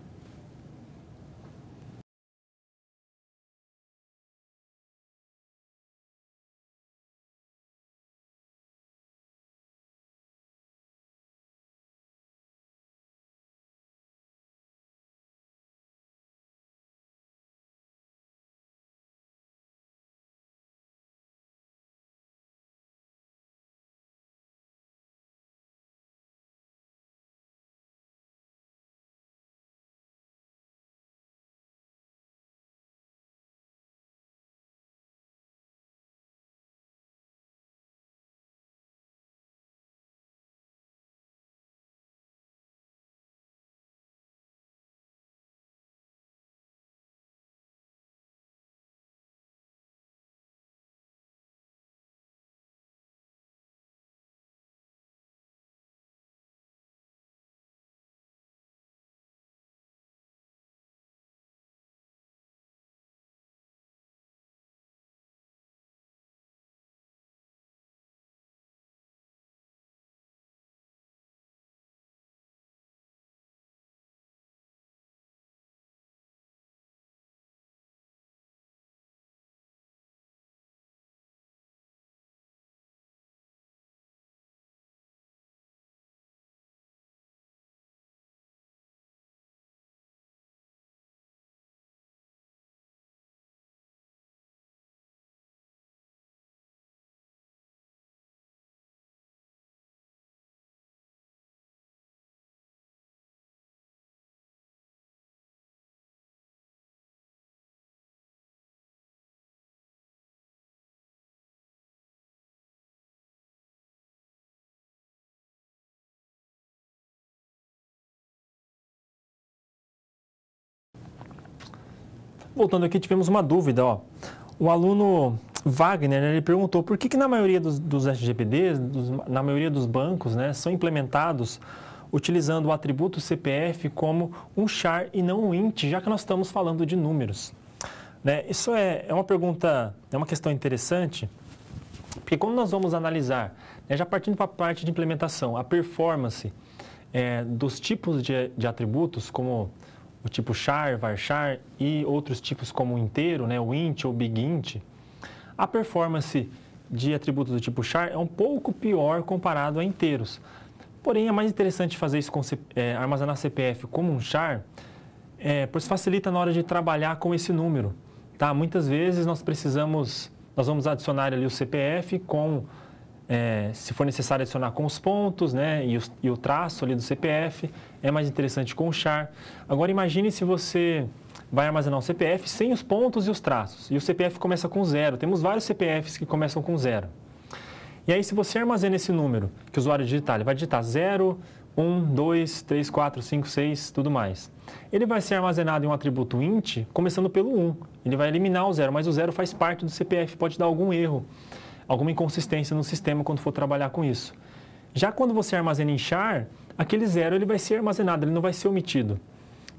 Voltando aqui, tivemos uma dúvida. Ó. O aluno Wagner, né, ele perguntou por que, que na maioria dos, dos SGPDs, dos, na maioria dos bancos, né, são implementados utilizando o atributo CPF como um char e não um int, já que nós estamos falando de números. Né? Isso é, é uma pergunta, é uma questão interessante, porque quando nós vamos analisar, né, já partindo para a parte de implementação, a performance é, dos tipos de, de atributos, como o tipo char, varchar e outros tipos como inteiro, né, o int ou big int, a performance de atributos do tipo char é um pouco pior comparado a inteiros. Porém, é mais interessante fazer isso com é, armazenar CPF como um char, é, pois facilita na hora de trabalhar com esse número. Tá? Muitas vezes nós precisamos, nós vamos adicionar ali o CPF com, é, se for necessário adicionar com os pontos né, e, os, e o traço ali do CPF, é mais interessante com o char. Agora imagine se você vai armazenar um CPF sem os pontos e os traços, e o CPF começa com zero. Temos vários CPFs que começam com zero. E aí, se você armazena esse número que o usuário digitar, ele vai digitar 0, 1, 2, 3, 4, 5, 6, tudo mais. Ele vai ser armazenado em um atributo int, começando pelo 1. Ele vai eliminar o zero, mas o zero faz parte do CPF, pode dar algum erro, alguma inconsistência no sistema quando for trabalhar com isso. Já quando você armazena em char, aquele zero ele vai ser armazenado, ele não vai ser omitido.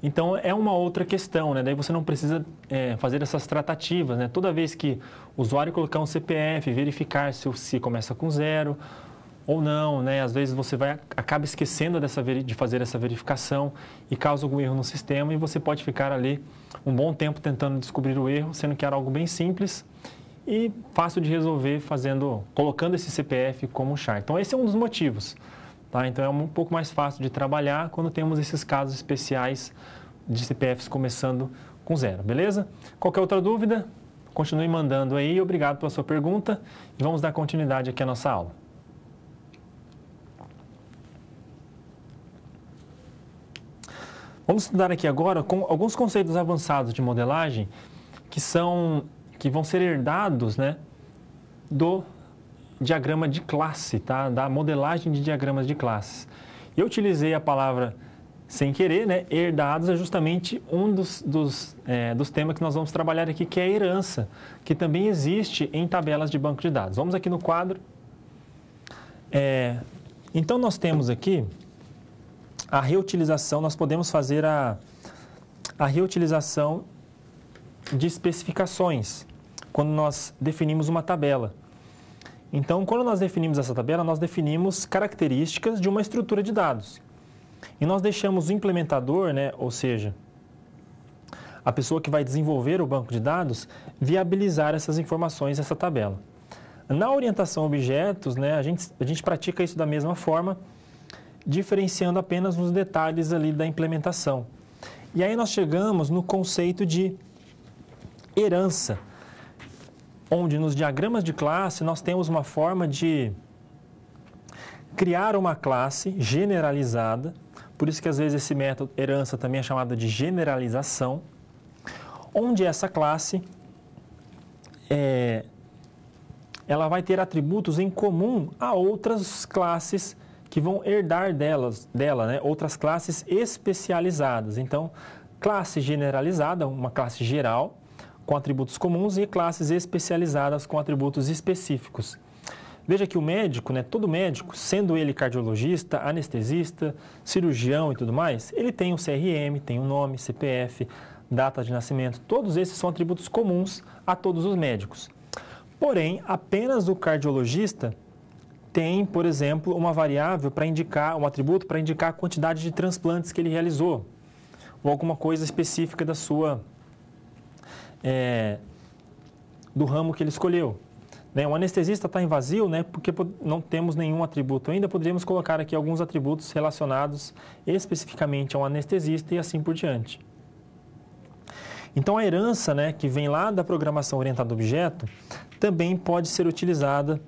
Então é uma outra questão, né? Daí você não precisa é, fazer essas tratativas, né? Toda vez que o usuário colocar um CPF, verificar se o se começa com zero ou não, né? Às vezes você vai acaba esquecendo dessa de fazer essa verificação e causa algum erro no sistema e você pode ficar ali um bom tempo tentando descobrir o erro, sendo que era algo bem simples e fácil de resolver fazendo colocando esse CPF como char. Então esse é um dos motivos. Tá? Então é um pouco mais fácil de trabalhar quando temos esses casos especiais de CPFs começando com zero, beleza? Qualquer outra dúvida, continue mandando aí. Obrigado pela sua pergunta e vamos dar continuidade aqui à nossa aula. Vamos estudar aqui agora alguns conceitos avançados de modelagem que são que vão ser herdados, né, do diagrama de classe, tá? da modelagem de diagramas de classes. Eu utilizei a palavra sem querer, né? herdados é justamente um dos, dos, é, dos temas que nós vamos trabalhar aqui, que é a herança, que também existe em tabelas de banco de dados. Vamos aqui no quadro. É, então, nós temos aqui a reutilização, nós podemos fazer a, a reutilização de especificações quando nós definimos uma tabela. Então, quando nós definimos essa tabela, nós definimos características de uma estrutura de dados. E nós deixamos o implementador, né, ou seja, a pessoa que vai desenvolver o banco de dados, viabilizar essas informações, essa tabela. Na orientação a objetos, né, a, gente, a gente pratica isso da mesma forma, diferenciando apenas os detalhes ali da implementação. E aí nós chegamos no conceito de herança onde nos diagramas de classe nós temos uma forma de criar uma classe generalizada, por isso que às vezes esse método herança também é chamado de generalização, onde essa classe é, ela vai ter atributos em comum a outras classes que vão herdar delas, dela, né? outras classes especializadas. Então, classe generalizada, uma classe geral, com atributos comuns e classes especializadas com atributos específicos. Veja que o médico, né, todo médico, sendo ele cardiologista, anestesista, cirurgião e tudo mais, ele tem o CRM, tem o nome, CPF, data de nascimento, todos esses são atributos comuns a todos os médicos. Porém, apenas o cardiologista tem, por exemplo, uma variável para indicar, um atributo para indicar a quantidade de transplantes que ele realizou, ou alguma coisa específica da sua é, do ramo que ele escolheu. Né? O anestesista está em vazio, né? porque não temos nenhum atributo ainda, poderíamos colocar aqui alguns atributos relacionados especificamente ao anestesista e assim por diante. Então, a herança né, que vem lá da programação orientada a objeto também pode ser utilizada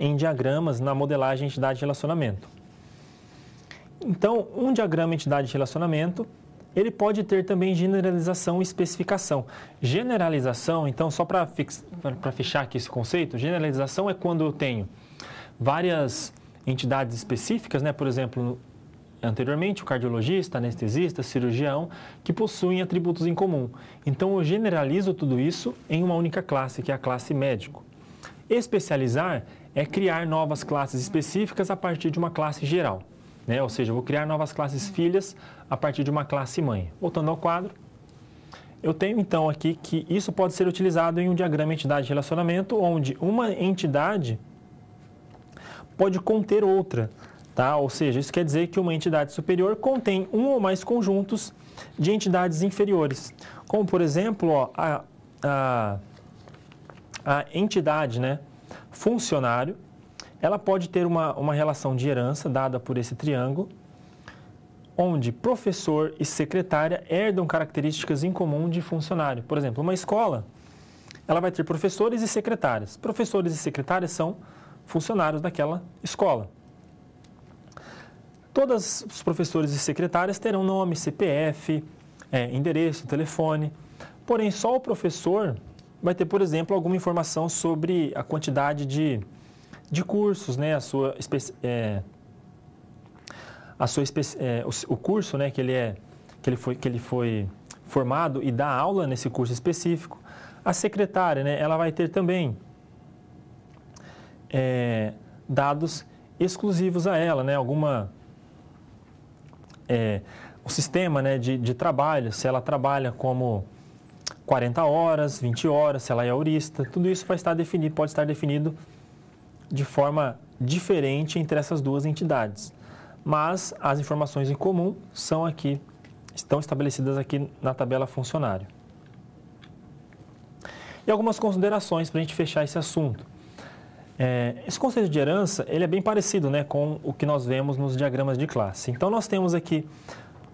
em diagramas na modelagem entidade-relacionamento. Então, um diagrama entidade-relacionamento ele pode ter também generalização e especificação. Generalização, então, só para fechar aqui esse conceito, generalização é quando eu tenho várias entidades específicas, né? por exemplo, anteriormente, o cardiologista, anestesista, cirurgião, que possuem atributos em comum. Então, eu generalizo tudo isso em uma única classe, que é a classe médico. Especializar é criar novas classes específicas a partir de uma classe geral. Né? Ou seja, eu vou criar novas classes filhas a partir de uma classe mãe. Voltando ao quadro, eu tenho então aqui que isso pode ser utilizado em um diagrama entidade-relacionamento, onde uma entidade pode conter outra. Tá? Ou seja, isso quer dizer que uma entidade superior contém um ou mais conjuntos de entidades inferiores. Como, por exemplo, ó, a, a, a entidade né, funcionário ela pode ter uma, uma relação de herança dada por esse triângulo, onde professor e secretária herdam características em comum de funcionário. Por exemplo, uma escola, ela vai ter professores e secretárias. Professores e secretárias são funcionários daquela escola. Todos os professores e secretárias terão nome, CPF, é, endereço, telefone. Porém, só o professor vai ter, por exemplo, alguma informação sobre a quantidade de de cursos, né? A sua, é, a sua é, o, curso, né? Que ele é que ele foi que ele foi formado e dá aula nesse curso específico. A secretária, né? Ela vai ter também é, dados exclusivos a ela, né? Alguma é, o sistema né, de, de trabalho, se ela trabalha como 40 horas, 20 horas, se ela é aurista, tudo isso vai estar definido, pode estar definido de forma diferente entre essas duas entidades. Mas as informações em comum são aqui, estão estabelecidas aqui na tabela funcionário. E algumas considerações para a gente fechar esse assunto. É, esse conceito de herança ele é bem parecido né, com o que nós vemos nos diagramas de classe. Então, nós temos aqui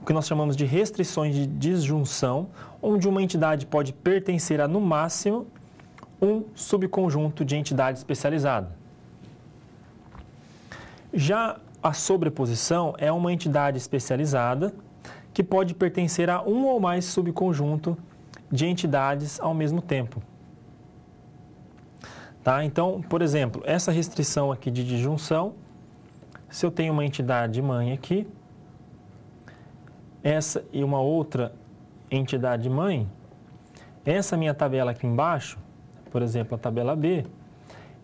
o que nós chamamos de restrições de disjunção, onde uma entidade pode pertencer a, no máximo, um subconjunto de entidade especializada. Já a sobreposição é uma entidade especializada que pode pertencer a um ou mais subconjunto de entidades ao mesmo tempo. Tá? Então, por exemplo, essa restrição aqui de disjunção, se eu tenho uma entidade mãe aqui, essa e uma outra entidade mãe, essa minha tabela aqui embaixo, por exemplo, a tabela B,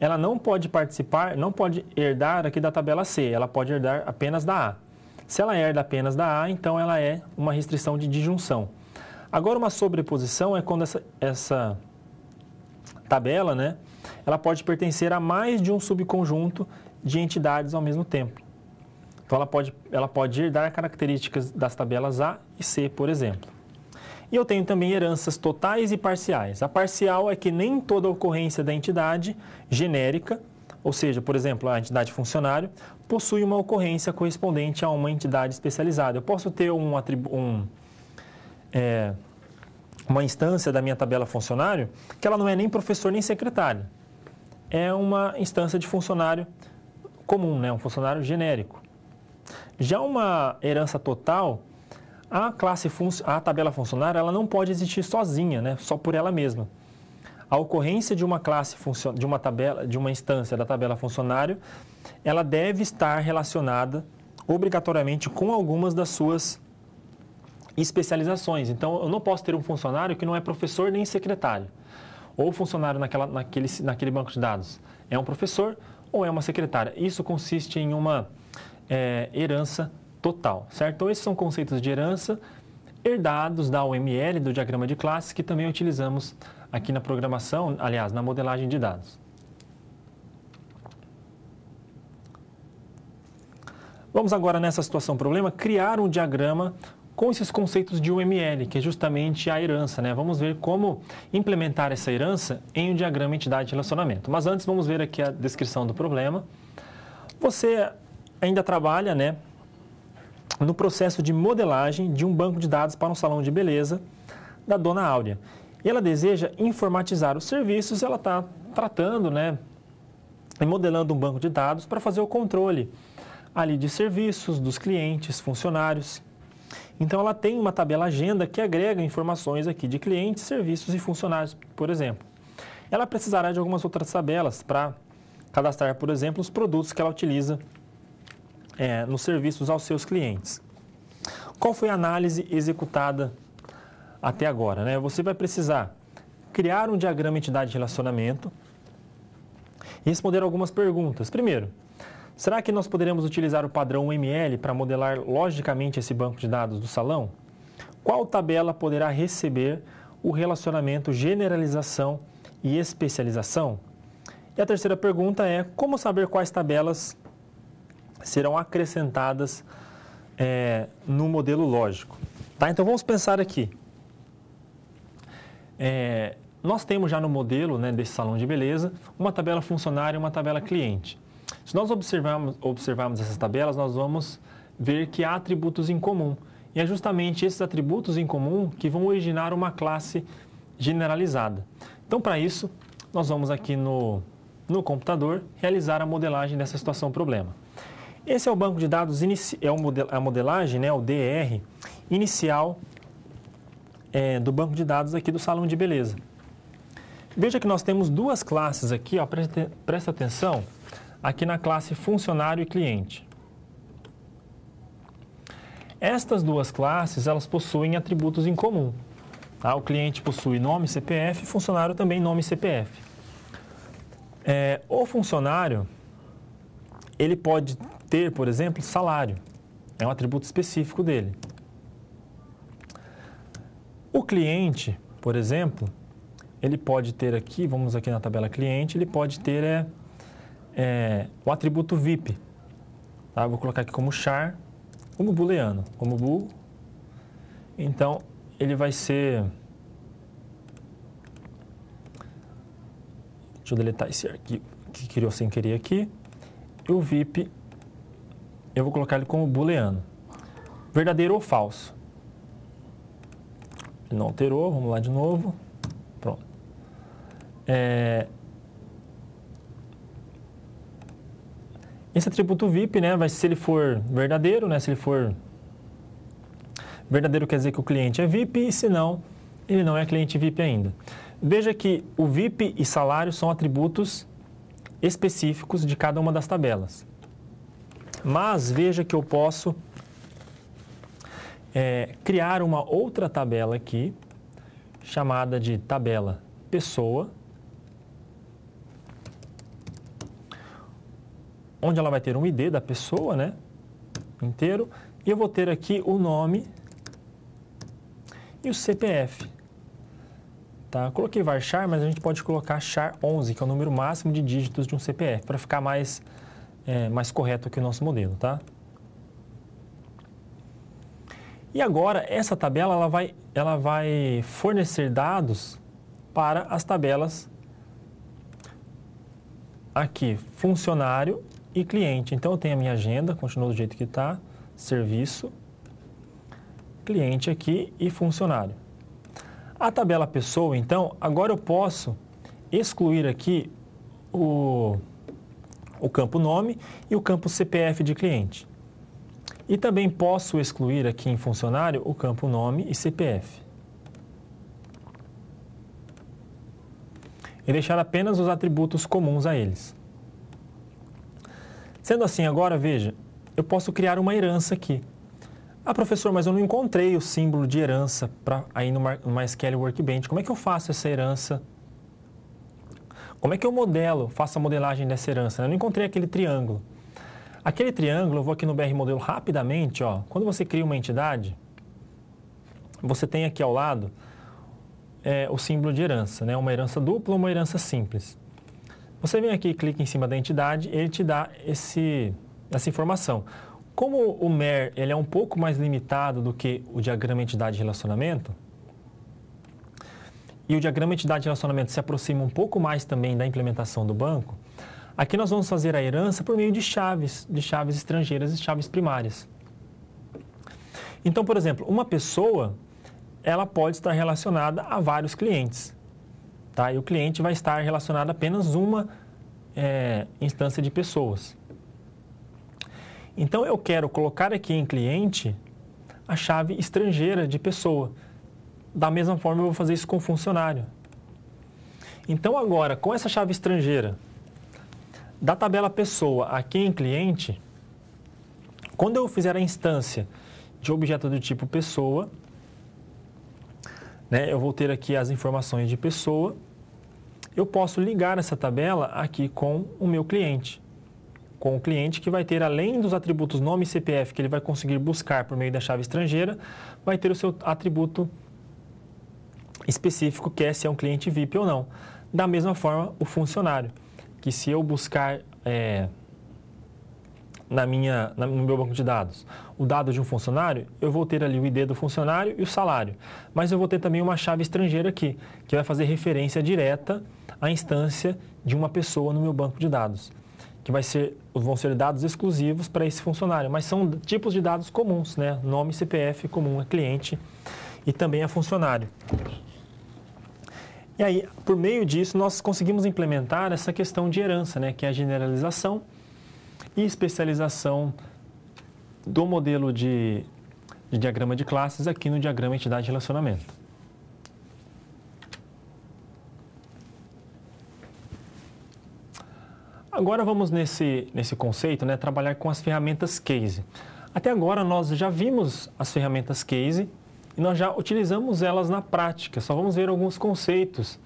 ela não pode participar, não pode herdar aqui da tabela C, ela pode herdar apenas da A. Se ela herda apenas da A, então ela é uma restrição de disjunção. Agora, uma sobreposição é quando essa, essa tabela, né, ela pode pertencer a mais de um subconjunto de entidades ao mesmo tempo. Então, ela pode, ela pode herdar características das tabelas A e C, por exemplo. E eu tenho também heranças totais e parciais. A parcial é que nem toda ocorrência da entidade genérica, ou seja, por exemplo, a entidade funcionário, possui uma ocorrência correspondente a uma entidade especializada. Eu posso ter um, um é, uma instância da minha tabela funcionário que ela não é nem professor nem secretário. É uma instância de funcionário comum, né? um funcionário genérico. Já uma herança total a classe a tabela funcionária ela não pode existir sozinha, né? Só por ela mesma. A ocorrência de uma classe de uma tabela, de uma instância da tabela funcionário, ela deve estar relacionada obrigatoriamente com algumas das suas especializações. Então, eu não posso ter um funcionário que não é professor nem secretário. Ou funcionário naquela, naquele, naquele banco de dados é um professor ou é uma secretária. Isso consiste em uma é, herança total, certo? Então, esses são conceitos de herança herdados da OML, do diagrama de classes, que também utilizamos aqui na programação, aliás, na modelagem de dados. Vamos agora nessa situação problema criar um diagrama com esses conceitos de UML, que é justamente a herança, né? Vamos ver como implementar essa herança em um diagrama entidade relacionamento. Mas antes vamos ver aqui a descrição do problema. Você ainda trabalha, né, no processo de modelagem de um banco de dados para um salão de beleza da dona Áurea. E ela deseja informatizar os serviços, ela está tratando, né, e modelando um banco de dados para fazer o controle ali de serviços, dos clientes, funcionários. Então ela tem uma tabela agenda que agrega informações aqui de clientes, serviços e funcionários, por exemplo. Ela precisará de algumas outras tabelas para cadastrar, por exemplo, os produtos que ela utiliza é, nos serviços aos seus clientes. Qual foi a análise executada até agora? Né? Você vai precisar criar um diagrama entidade de relacionamento e responder algumas perguntas. Primeiro, será que nós poderemos utilizar o padrão ML para modelar logicamente esse banco de dados do salão? Qual tabela poderá receber o relacionamento generalização e especialização? E a terceira pergunta é como saber quais tabelas serão acrescentadas é, no modelo lógico. Tá? Então vamos pensar aqui. É, nós temos já no modelo né, desse salão de beleza uma tabela funcionária e uma tabela cliente. Se nós observarmos, observarmos essas tabelas, nós vamos ver que há atributos em comum. E é justamente esses atributos em comum que vão originar uma classe generalizada. Então, para isso, nós vamos aqui no, no computador realizar a modelagem dessa situação problema. Esse é o banco de dados, é a modelagem, né, o DR, inicial é, do banco de dados aqui do salão de beleza. Veja que nós temos duas classes aqui, ó, presta, presta atenção, aqui na classe funcionário e cliente. Estas duas classes, elas possuem atributos em comum. Tá? O cliente possui nome CPF, funcionário também nome CPF. É, o funcionário, ele pode ter, por exemplo, salário. É um atributo específico dele. O cliente, por exemplo, ele pode ter aqui, vamos aqui na tabela cliente, ele pode ter é, é o atributo VIP. Tá? Vou colocar aqui como char, como booleano, como bool. Então, ele vai ser... Deixa eu deletar esse arquivo que criou sem querer aqui. E o VIP eu vou colocar ele como booleano. Verdadeiro ou falso? Ele não alterou, vamos lá de novo. Pronto. É... Esse atributo VIP, né, vai, se ele for verdadeiro, né, se ele for verdadeiro quer dizer que o cliente é VIP e se não, ele não é cliente VIP ainda. Veja que o VIP e salário são atributos específicos de cada uma das tabelas. Mas veja que eu posso é, criar uma outra tabela aqui, chamada de tabela pessoa, onde ela vai ter um ID da pessoa, né, inteiro, e eu vou ter aqui o nome e o CPF. Tá? coloquei varchar, mas a gente pode colocar char 11, que é o número máximo de dígitos de um CPF, para ficar mais é, mais correto que o nosso modelo, tá? E agora, essa tabela ela vai, ela vai fornecer dados para as tabelas aqui, funcionário e cliente. Então, eu tenho a minha agenda, continua do jeito que está, serviço, cliente aqui e funcionário. A tabela pessoa, então, agora eu posso excluir aqui o, o campo nome e o campo CPF de cliente. E também posso excluir aqui em funcionário o campo nome e CPF. E deixar apenas os atributos comuns a eles. Sendo assim, agora veja, eu posso criar uma herança aqui. Ah, professor, mas eu não encontrei o símbolo de herança para aí no MySQL Workbench. Como é que eu faço essa herança como é que eu modelo, faço a modelagem dessa herança? Eu não encontrei aquele triângulo. Aquele triângulo, eu vou aqui no BR Modelo rapidamente, ó. Quando você cria uma entidade, você tem aqui ao lado é, o símbolo de herança, né? Uma herança dupla, uma herança simples. Você vem aqui, clica em cima da entidade, ele te dá esse, essa informação. Como o MER ele é um pouco mais limitado do que o diagrama entidade relacionamento, e o diagrama de entidade relacionamento se aproxima um pouco mais também da implementação do banco, aqui nós vamos fazer a herança por meio de chaves, de chaves estrangeiras e chaves primárias. Então, por exemplo, uma pessoa, ela pode estar relacionada a vários clientes, tá? E o cliente vai estar relacionado a apenas uma é, instância de pessoas. Então, eu quero colocar aqui em cliente a chave estrangeira de pessoa, da mesma forma eu vou fazer isso com funcionário. Então agora, com essa chave estrangeira, da tabela pessoa aqui em cliente, quando eu fizer a instância de objeto do tipo pessoa, né, eu vou ter aqui as informações de pessoa, eu posso ligar essa tabela aqui com o meu cliente. Com o cliente que vai ter, além dos atributos nome e CPF, que ele vai conseguir buscar por meio da chave estrangeira, vai ter o seu atributo específico que é se é um cliente VIP ou não. Da mesma forma, o funcionário, que se eu buscar é, na minha, na, no meu banco de dados o dado de um funcionário, eu vou ter ali o ID do funcionário e o salário. Mas eu vou ter também uma chave estrangeira aqui, que vai fazer referência direta à instância de uma pessoa no meu banco de dados. Que vai ser, vão ser dados exclusivos para esse funcionário, mas são tipos de dados comuns, né? Nome, CPF comum a cliente e também a funcionário. E aí, por meio disso, nós conseguimos implementar essa questão de herança, né, que é a generalização e especialização do modelo de, de diagrama de classes aqui no diagrama entidade-relacionamento. Agora vamos nesse, nesse conceito, né, trabalhar com as ferramentas case. Até agora nós já vimos as ferramentas case e nós já utilizamos elas na prática, só vamos ver alguns conceitos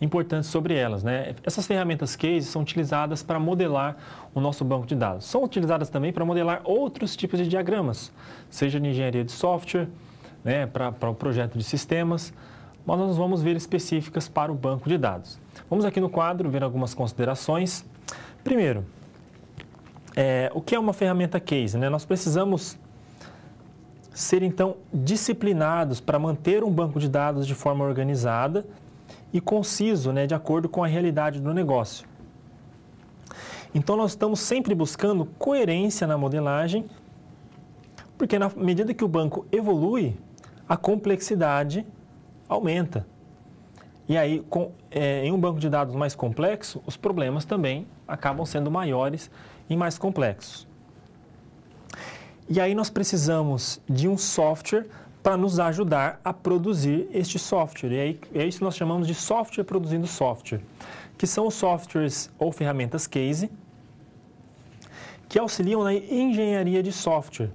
importantes sobre elas. Né? Essas ferramentas case são utilizadas para modelar o nosso banco de dados. São utilizadas também para modelar outros tipos de diagramas, seja de engenharia de software, né, para, para o projeto de sistemas, mas nós vamos ver específicas para o banco de dados. Vamos aqui no quadro ver algumas considerações. Primeiro, é, o que é uma ferramenta case? Né? Nós precisamos ser então disciplinados para manter um banco de dados de forma organizada e conciso, né, de acordo com a realidade do negócio. Então nós estamos sempre buscando coerência na modelagem, porque na medida que o banco evolui, a complexidade aumenta. E aí, com, é, em um banco de dados mais complexo, os problemas também acabam sendo maiores e mais complexos. E aí nós precisamos de um software para nos ajudar a produzir este software. E aí, é isso que nós chamamos de software produzindo software, que são os softwares ou ferramentas case que auxiliam na engenharia de software.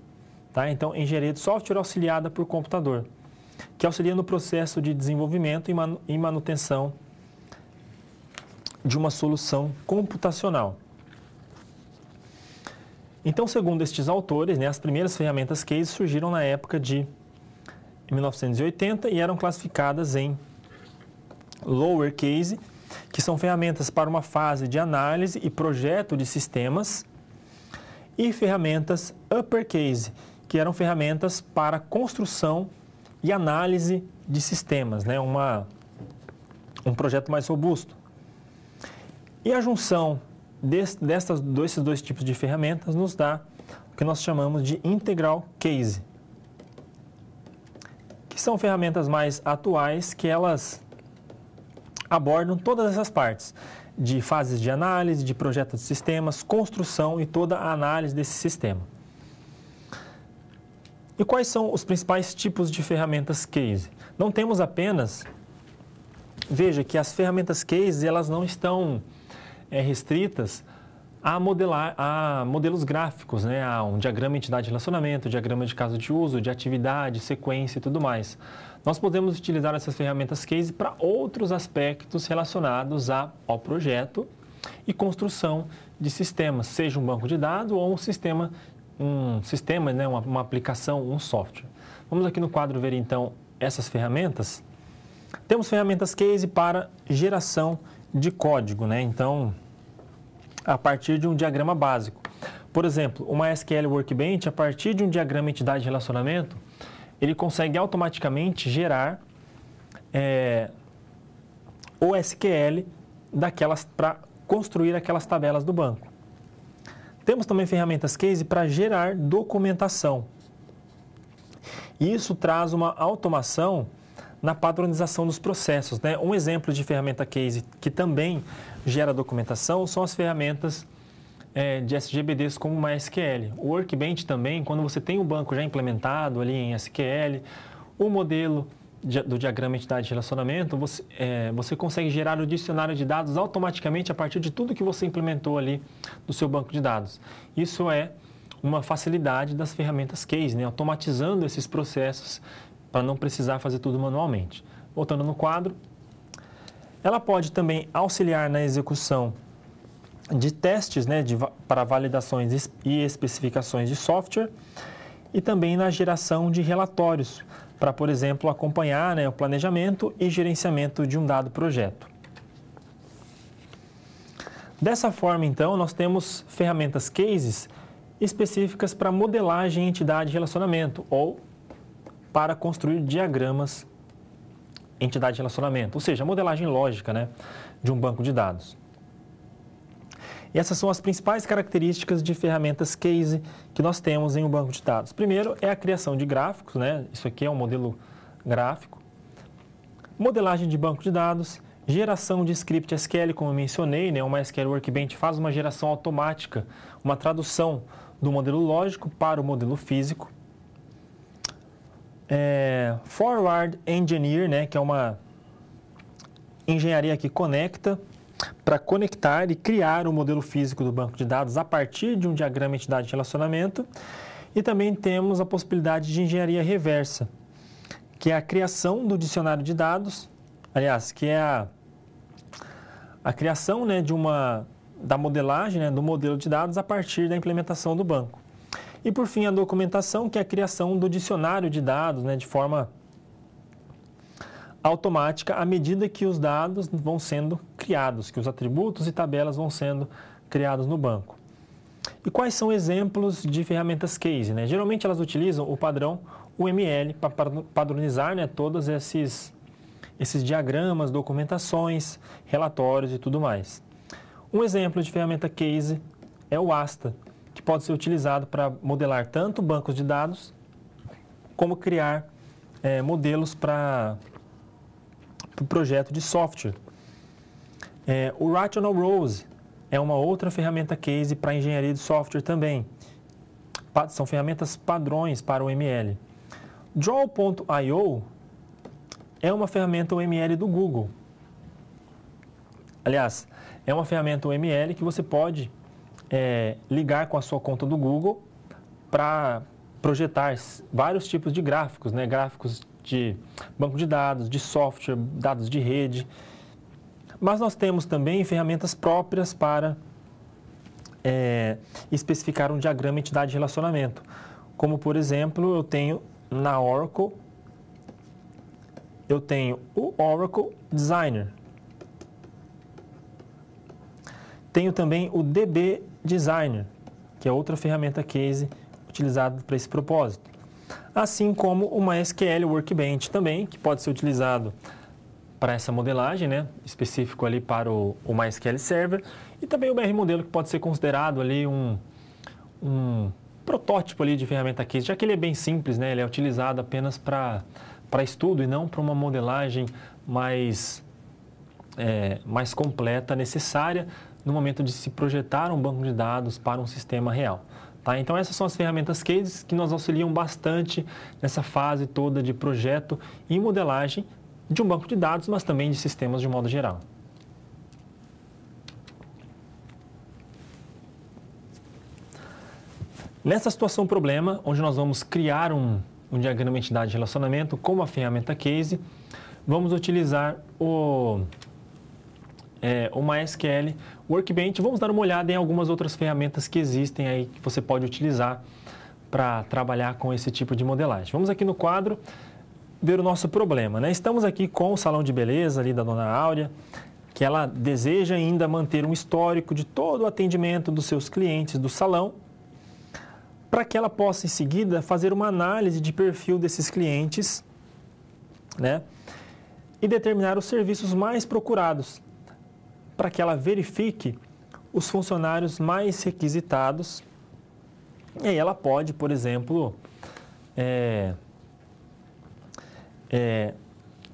Tá? Então, engenharia de software auxiliada por computador, que auxilia no processo de desenvolvimento e manutenção de uma solução computacional. Então, segundo estes autores, né, as primeiras ferramentas case surgiram na época de 1980 e eram classificadas em lower case, que são ferramentas para uma fase de análise e projeto de sistemas, e ferramentas upper case, que eram ferramentas para construção e análise de sistemas, né? uma, um projeto mais robusto. E a junção destas, desses dois tipos de ferramentas nos dá o que nós chamamos de integral case, que são ferramentas mais atuais que elas abordam todas essas partes de fases de análise, de projeto de sistemas, construção e toda a análise desse sistema. E quais são os principais tipos de ferramentas case? Não temos apenas Veja que as ferramentas case, elas não estão é, restritas a, modelar, a modelos gráficos, né? a um diagrama de entidade de relacionamento, diagrama de caso de uso, de atividade, sequência e tudo mais. Nós podemos utilizar essas ferramentas case para outros aspectos relacionados a, ao projeto e construção de sistemas, seja um banco de dados ou um sistema, um sistema né? uma, uma aplicação, um software. Vamos aqui no quadro ver então essas ferramentas. Temos ferramentas case para geração de de código, né? Então, a partir de um diagrama básico. Por exemplo, uma SQL Workbench, a partir de um diagrama entidade relacionamento, ele consegue automaticamente gerar é, o SQL daquelas para construir aquelas tabelas do banco. Temos também ferramentas case para gerar documentação. Isso traz uma automação na padronização dos processos. Né? Um exemplo de ferramenta case que também gera documentação são as ferramentas é, de SGBDs como MySQL. O Workbench também, quando você tem o um banco já implementado ali em SQL, o modelo do diagrama entidade de relacionamento, você, é, você consegue gerar o dicionário de dados automaticamente a partir de tudo que você implementou ali no seu banco de dados. Isso é uma facilidade das ferramentas case, né? automatizando esses processos para não precisar fazer tudo manualmente. Voltando no quadro, ela pode também auxiliar na execução de testes né, de, para validações e especificações de software e também na geração de relatórios para, por exemplo, acompanhar né, o planejamento e gerenciamento de um dado projeto. Dessa forma, então, nós temos ferramentas cases específicas para modelagem entidade relacionamento ou para construir diagramas entidade de relacionamento, ou seja, a modelagem lógica né, de um banco de dados. E essas são as principais características de ferramentas case que nós temos em um banco de dados. Primeiro é a criação de gráficos, né? isso aqui é um modelo gráfico. Modelagem de banco de dados, geração de script SQL, como eu mencionei, né? uma SQL Workbench faz uma geração automática, uma tradução do modelo lógico para o modelo físico é, Forward Engineer, né, que é uma engenharia que conecta para conectar e criar o um modelo físico do banco de dados a partir de um diagrama entidade relacionamento. E também temos a possibilidade de engenharia reversa, que é a criação do dicionário de dados, aliás, que é a, a criação né, de uma da modelagem, né, do modelo de dados a partir da implementação do banco. E por fim, a documentação, que é a criação do dicionário de dados, né, de forma automática, à medida que os dados vão sendo criados, que os atributos e tabelas vão sendo criados no banco. E quais são exemplos de ferramentas case? Né? Geralmente elas utilizam o padrão UML para padronizar né, todos esses, esses diagramas, documentações, relatórios e tudo mais. Um exemplo de ferramenta case é o ASTA, pode ser utilizado para modelar tanto bancos de dados como criar é, modelos para o projeto de software. É, o Rational Rose é uma outra ferramenta case para engenharia de software também. São ferramentas padrões para o ML. Draw.io é uma ferramenta OML do Google. Aliás, é uma ferramenta ML que você pode é, ligar com a sua conta do Google para projetar vários tipos de gráficos, né? gráficos de banco de dados, de software, dados de rede. Mas nós temos também ferramentas próprias para é, especificar um diagrama entidade de relacionamento. Como, por exemplo, eu tenho na Oracle, eu tenho o Oracle Designer. Tenho também o DB Designer, que é outra ferramenta case utilizada para esse propósito. Assim como o MySQL Workbench também, que pode ser utilizado para essa modelagem, né, específico ali para o, o MySQL Server, e também o BR Modelo, que pode ser considerado ali um, um protótipo ali de ferramenta case, já que ele é bem simples, né, ele é utilizado apenas para estudo e não para uma modelagem mais, é, mais completa, necessária no momento de se projetar um banco de dados para um sistema real. Tá? Então, essas são as ferramentas CASES que nos auxiliam bastante nessa fase toda de projeto e modelagem de um banco de dados, mas também de sistemas de modo geral. Nessa situação problema, onde nós vamos criar um, um diagrama de entidade de relacionamento com a ferramenta Case, vamos utilizar o é, o MySQL, o Workbench. Vamos dar uma olhada em algumas outras ferramentas que existem aí que você pode utilizar para trabalhar com esse tipo de modelagem. Vamos aqui no quadro ver o nosso problema. Né? Estamos aqui com o salão de beleza ali da dona Áurea, que ela deseja ainda manter um histórico de todo o atendimento dos seus clientes do salão, para que ela possa em seguida fazer uma análise de perfil desses clientes, né? E determinar os serviços mais procurados para que ela verifique os funcionários mais requisitados. E aí ela pode, por exemplo, é, é,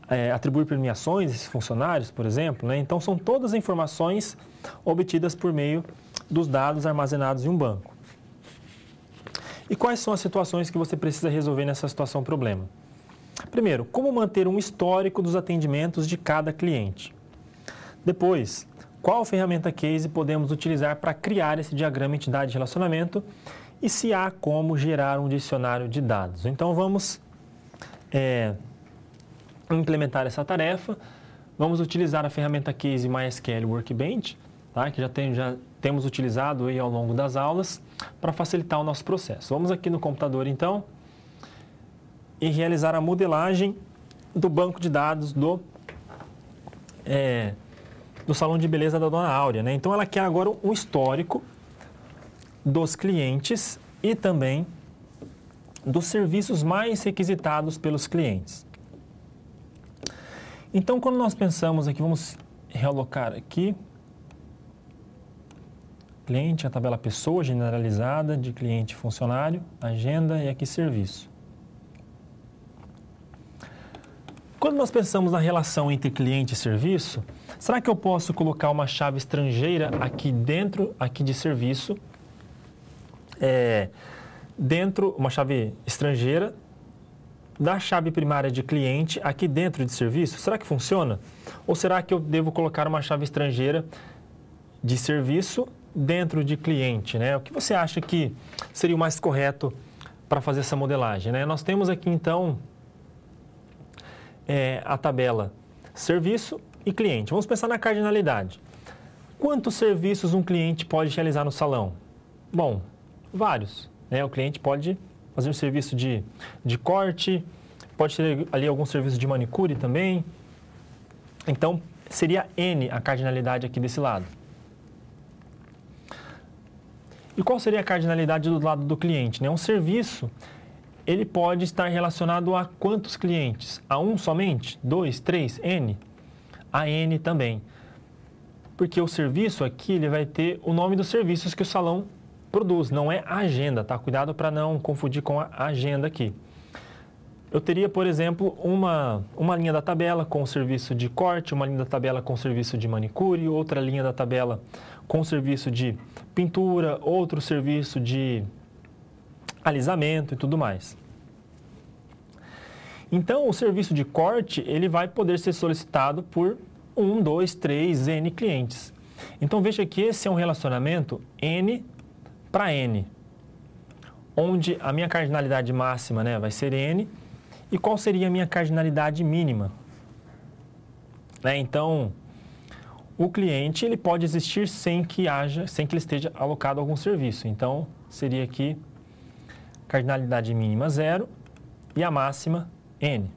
é, atribuir premiações a esses funcionários, por exemplo. Né? Então, são todas informações obtidas por meio dos dados armazenados em um banco. E quais são as situações que você precisa resolver nessa situação problema? Primeiro, como manter um histórico dos atendimentos de cada cliente. Depois, qual ferramenta case podemos utilizar para criar esse diagrama entidade-relacionamento e se há como gerar um dicionário de dados. Então, vamos é, implementar essa tarefa. Vamos utilizar a ferramenta Case MySQL Workbench, tá? que já, tem, já temos utilizado aí ao longo das aulas, para facilitar o nosso processo. Vamos aqui no computador, então, e realizar a modelagem do banco de dados do é, do salão de beleza da Dona Áurea, né? Então ela quer agora o histórico dos clientes e também dos serviços mais requisitados pelos clientes. Então, quando nós pensamos aqui, vamos realocar aqui, cliente, a tabela pessoa generalizada de cliente funcionário, agenda e aqui serviço. Quando nós pensamos na relação entre cliente e serviço, Será que eu posso colocar uma chave estrangeira aqui dentro, aqui de serviço? É, dentro, uma chave estrangeira da chave primária de cliente aqui dentro de serviço? Será que funciona? Ou será que eu devo colocar uma chave estrangeira de serviço dentro de cliente? Né? O que você acha que seria o mais correto para fazer essa modelagem? Né? Nós temos aqui então é, a tabela serviço e cliente. Vamos pensar na cardinalidade. Quantos serviços um cliente pode realizar no salão? Bom, vários. Né? O cliente pode fazer um serviço de, de corte, pode ter ali algum serviço de manicure também. Então, seria N a cardinalidade aqui desse lado. E qual seria a cardinalidade do lado do cliente? Né? Um serviço, ele pode estar relacionado a quantos clientes? A um somente? Dois? Três? N? AN também. Porque o serviço aqui ele vai ter o nome dos serviços que o salão produz, não é agenda, tá? Cuidado para não confundir com a agenda aqui. Eu teria, por exemplo, uma, uma linha da tabela com o serviço de corte, uma linha da tabela com o serviço de manicure, outra linha da tabela com o serviço de pintura, outro serviço de alisamento e tudo mais. Então, o serviço de corte ele vai poder ser solicitado por um, dois, três N clientes. Então, veja que esse é um relacionamento N para N, onde a minha cardinalidade máxima né, vai ser N e qual seria a minha cardinalidade mínima. Né? Então, o cliente ele pode existir sem que haja, sem que ele esteja alocado a algum serviço. Então, seria aqui cardinalidade mínima zero e a máxima N.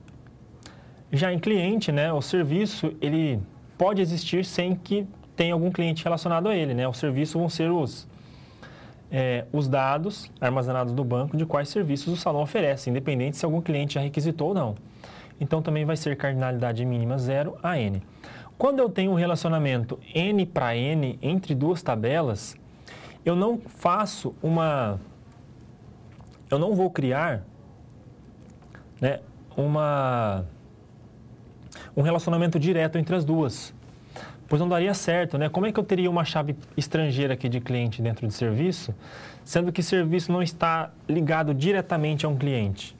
Já em cliente, né, o serviço ele pode existir sem que tenha algum cliente relacionado a ele. Né? O serviço vão ser os, é, os dados armazenados do banco de quais serviços o salão oferece, independente se algum cliente já requisitou ou não. Então também vai ser cardinalidade mínima 0 a N. Quando eu tenho um relacionamento N para N entre duas tabelas, eu não faço uma. Eu não vou criar né, uma, um relacionamento direto entre as duas. Pois não daria certo, né? Como é que eu teria uma chave estrangeira aqui de cliente dentro de serviço, sendo que serviço não está ligado diretamente a um cliente?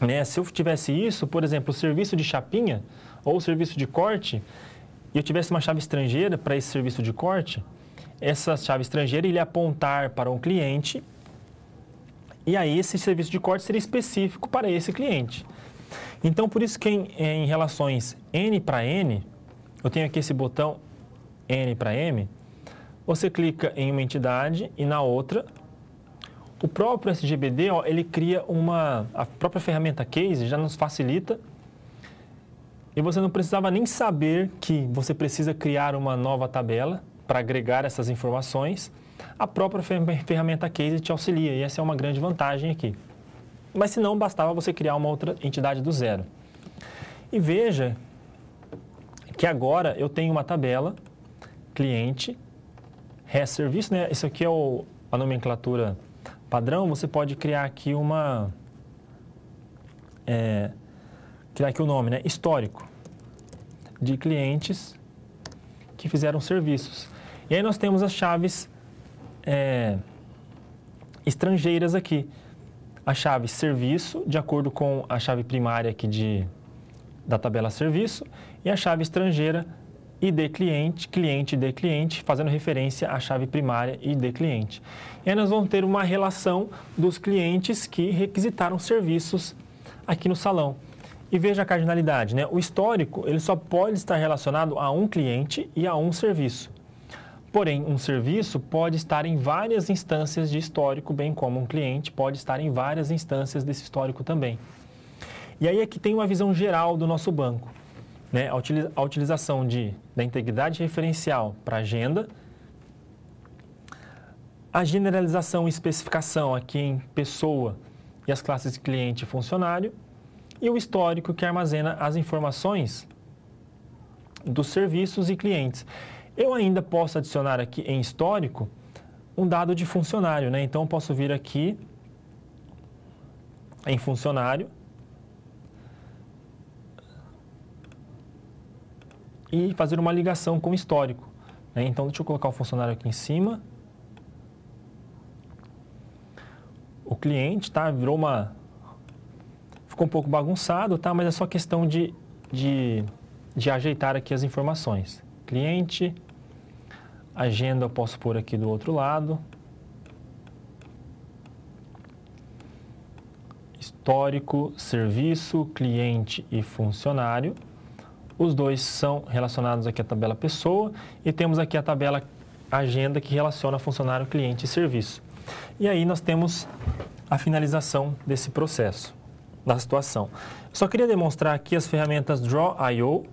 Né? Se eu tivesse isso, por exemplo, o serviço de chapinha ou o serviço de corte, e eu tivesse uma chave estrangeira para esse serviço de corte, essa chave estrangeira iria apontar para um cliente e aí esse serviço de corte seria específico para esse cliente. Então, por isso que em, é, em relações N para N, eu tenho aqui esse botão N para M, você clica em uma entidade e na outra. O próprio SGBD, ó, ele cria uma... A própria ferramenta Case já nos facilita e você não precisava nem saber que você precisa criar uma nova tabela para agregar essas informações a própria ferramenta Case te auxilia e essa é uma grande vantagem aqui. Mas se não, bastava você criar uma outra entidade do zero. E veja que agora eu tenho uma tabela, cliente, REST serviço, né? Isso aqui é o, a nomenclatura padrão. Você pode criar aqui uma... É, criar aqui o nome, né? Histórico de clientes que fizeram serviços. E aí nós temos as chaves é, estrangeiras aqui. A chave serviço, de acordo com a chave primária aqui de, da tabela serviço, e a chave estrangeira ID cliente, cliente ID cliente, fazendo referência à chave primária ID cliente. E aí nós vamos ter uma relação dos clientes que requisitaram serviços aqui no salão. E veja a cardinalidade, né? O histórico, ele só pode estar relacionado a um cliente e a um serviço. Porém, um serviço pode estar em várias instâncias de histórico, bem como um cliente pode estar em várias instâncias desse histórico também. E aí é que tem uma visão geral do nosso banco. Né? A utilização de, da integridade referencial para agenda, a generalização e especificação aqui em pessoa e as classes de cliente e funcionário, e o histórico que armazena as informações dos serviços e clientes. Eu ainda posso adicionar aqui em histórico um dado de funcionário, né? Então, eu posso vir aqui em funcionário e fazer uma ligação com o histórico. Né? Então, deixa eu colocar o funcionário aqui em cima. O cliente, tá? Virou uma... Ficou um pouco bagunçado, tá? Mas é só questão de, de, de ajeitar aqui as informações. Cliente, agenda eu posso pôr aqui do outro lado. Histórico, serviço, cliente e funcionário. Os dois são relacionados aqui à tabela pessoa e temos aqui a tabela agenda que relaciona funcionário, cliente e serviço. E aí nós temos a finalização desse processo, da situação. Só queria demonstrar aqui as ferramentas Draw.io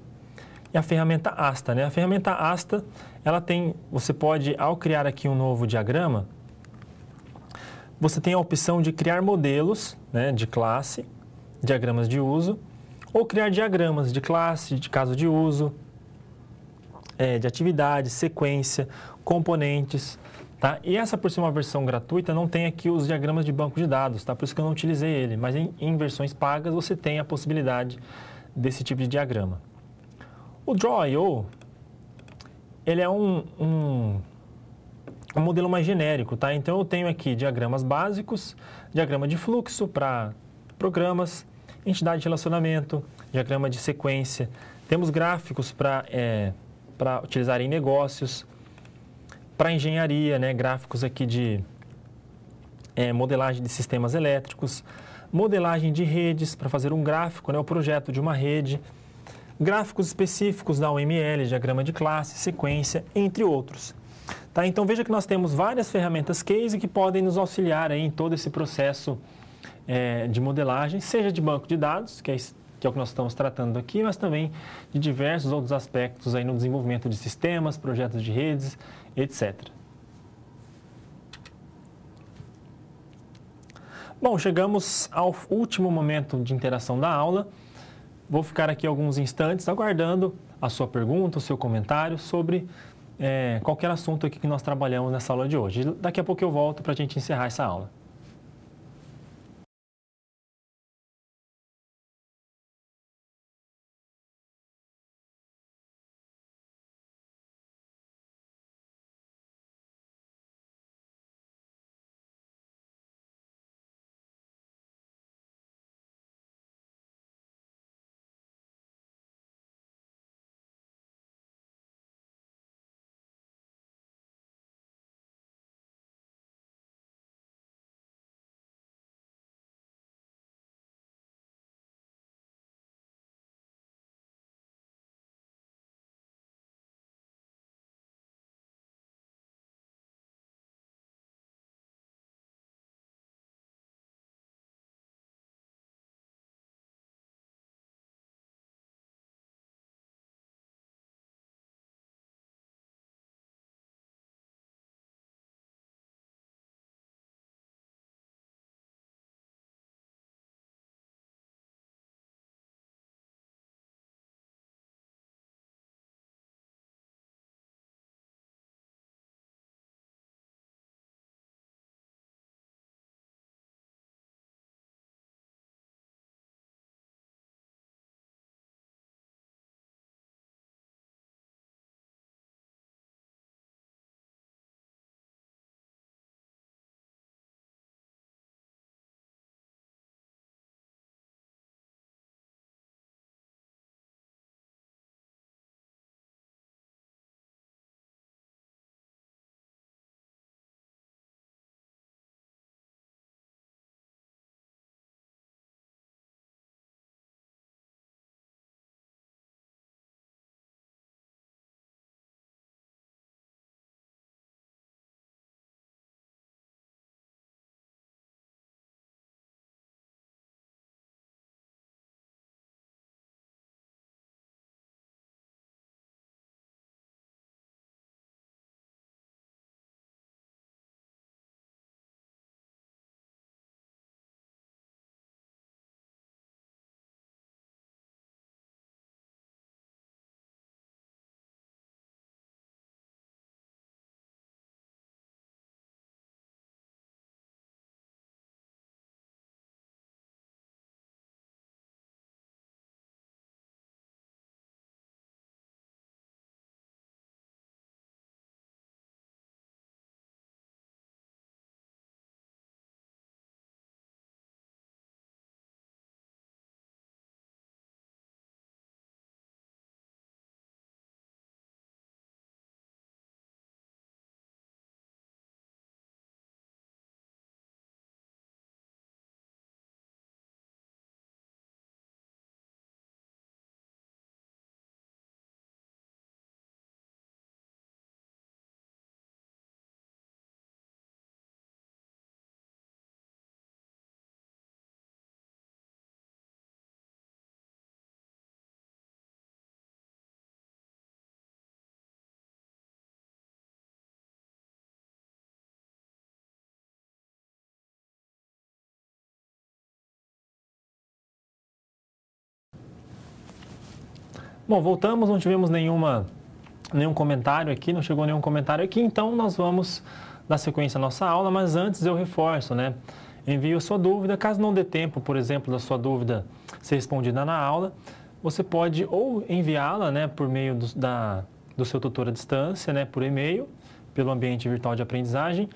e a ferramenta Asta. Né? A ferramenta Asta ela tem, você pode, ao criar aqui um novo diagrama, você tem a opção de criar modelos né, de classe, diagramas de uso, ou criar diagramas de classe, de caso de uso, é, de atividade, sequência, componentes. Tá? E essa, por ser uma versão gratuita, não tem aqui os diagramas de banco de dados, tá? por isso que eu não utilizei ele. Mas em, em versões pagas você tem a possibilidade desse tipo de diagrama. O Draw.io ele é um, um, um modelo mais genérico, tá? Então, eu tenho aqui diagramas básicos, diagrama de fluxo para programas, entidade de relacionamento, diagrama de sequência. Temos gráficos para é, utilizar em negócios, para engenharia, né? gráficos aqui de é, modelagem de sistemas elétricos, modelagem de redes, para fazer um gráfico, né? o projeto de uma rede gráficos específicos da UML, diagrama de classe, sequência, entre outros. Tá? Então veja que nós temos várias ferramentas case que podem nos auxiliar em todo esse processo é, de modelagem, seja de banco de dados, que é, que é o que nós estamos tratando aqui, mas também de diversos outros aspectos aí no desenvolvimento de sistemas, projetos de redes, etc. Bom, chegamos ao último momento de interação da aula. Vou ficar aqui alguns instantes aguardando a sua pergunta, o seu comentário sobre é, qualquer assunto aqui que nós trabalhamos nessa aula de hoje. Daqui a pouco eu volto para a gente encerrar essa aula. Bom, voltamos, não tivemos nenhuma, nenhum comentário aqui, não chegou nenhum comentário aqui, então nós vamos dar sequência à nossa aula, mas antes eu reforço, né? Envie a sua dúvida, caso não dê tempo, por exemplo, da sua dúvida ser respondida na aula, você pode ou enviá-la né, por meio do, da, do seu tutor à distância, né, por e-mail, pelo ambiente virtual de aprendizagem,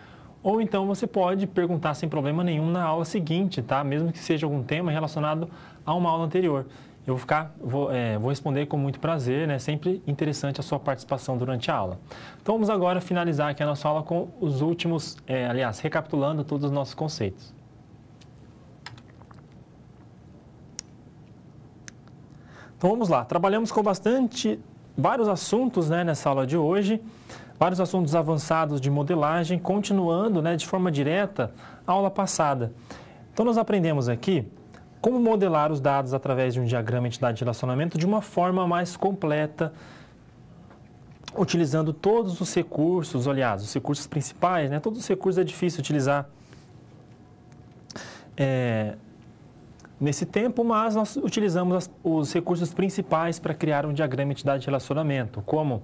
ou então você pode perguntar sem problema nenhum na aula seguinte, tá? Mesmo que seja algum tema relacionado a uma aula anterior. Eu vou ficar, vou, é, vou responder com muito prazer, né? Sempre interessante a sua participação durante a aula. Então vamos agora finalizar aqui a nossa aula com os últimos, é, aliás, recapitulando todos os nossos conceitos. Então vamos lá, trabalhamos com bastante, vários assuntos né, nessa aula de hoje, vários assuntos avançados de modelagem, continuando né, de forma direta a aula passada. Então nós aprendemos aqui como modelar os dados através de um diagrama entidade de relacionamento de uma forma mais completa, utilizando todos os recursos, aliás, os recursos principais, né? todos os recursos é difícil utilizar é, nesse tempo, mas nós utilizamos as, os recursos principais para criar um diagrama entidade de relacionamento, como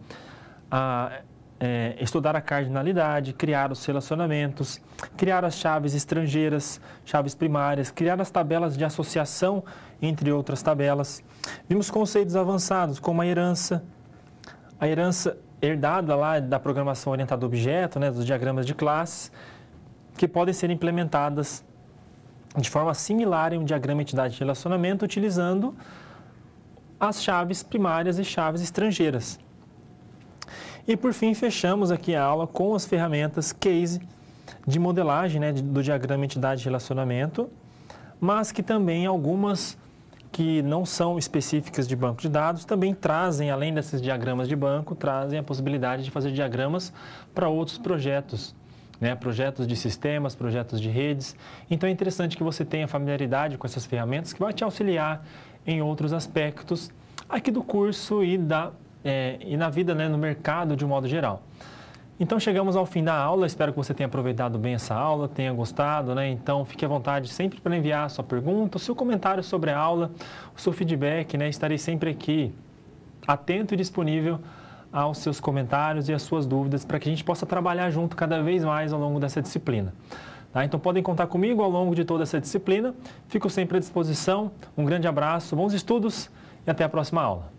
a é, estudar a cardinalidade, criar os relacionamentos, criar as chaves estrangeiras, chaves primárias, criar as tabelas de associação, entre outras tabelas. Vimos conceitos avançados como a herança, a herança herdada lá da programação orientada a objeto, né, dos diagramas de classes, que podem ser implementadas de forma similar em um diagrama entidade de relacionamento, utilizando as chaves primárias e chaves estrangeiras. E por fim, fechamos aqui a aula com as ferramentas case de modelagem né, do diagrama entidade relacionamento, mas que também algumas que não são específicas de banco de dados também trazem, além desses diagramas de banco, trazem a possibilidade de fazer diagramas para outros projetos. Né, projetos de sistemas, projetos de redes. Então é interessante que você tenha familiaridade com essas ferramentas que vai te auxiliar em outros aspectos aqui do curso e da é, e na vida, né, no mercado de um modo geral. Então chegamos ao fim da aula, espero que você tenha aproveitado bem essa aula, tenha gostado, né? Então fique à vontade sempre para enviar sua pergunta, o seu comentário sobre a aula, o seu feedback, né? Estarei sempre aqui atento e disponível aos seus comentários e às suas dúvidas para que a gente possa trabalhar junto cada vez mais ao longo dessa disciplina. Tá? Então podem contar comigo ao longo de toda essa disciplina. Fico sempre à disposição. Um grande abraço, bons estudos e até a próxima aula.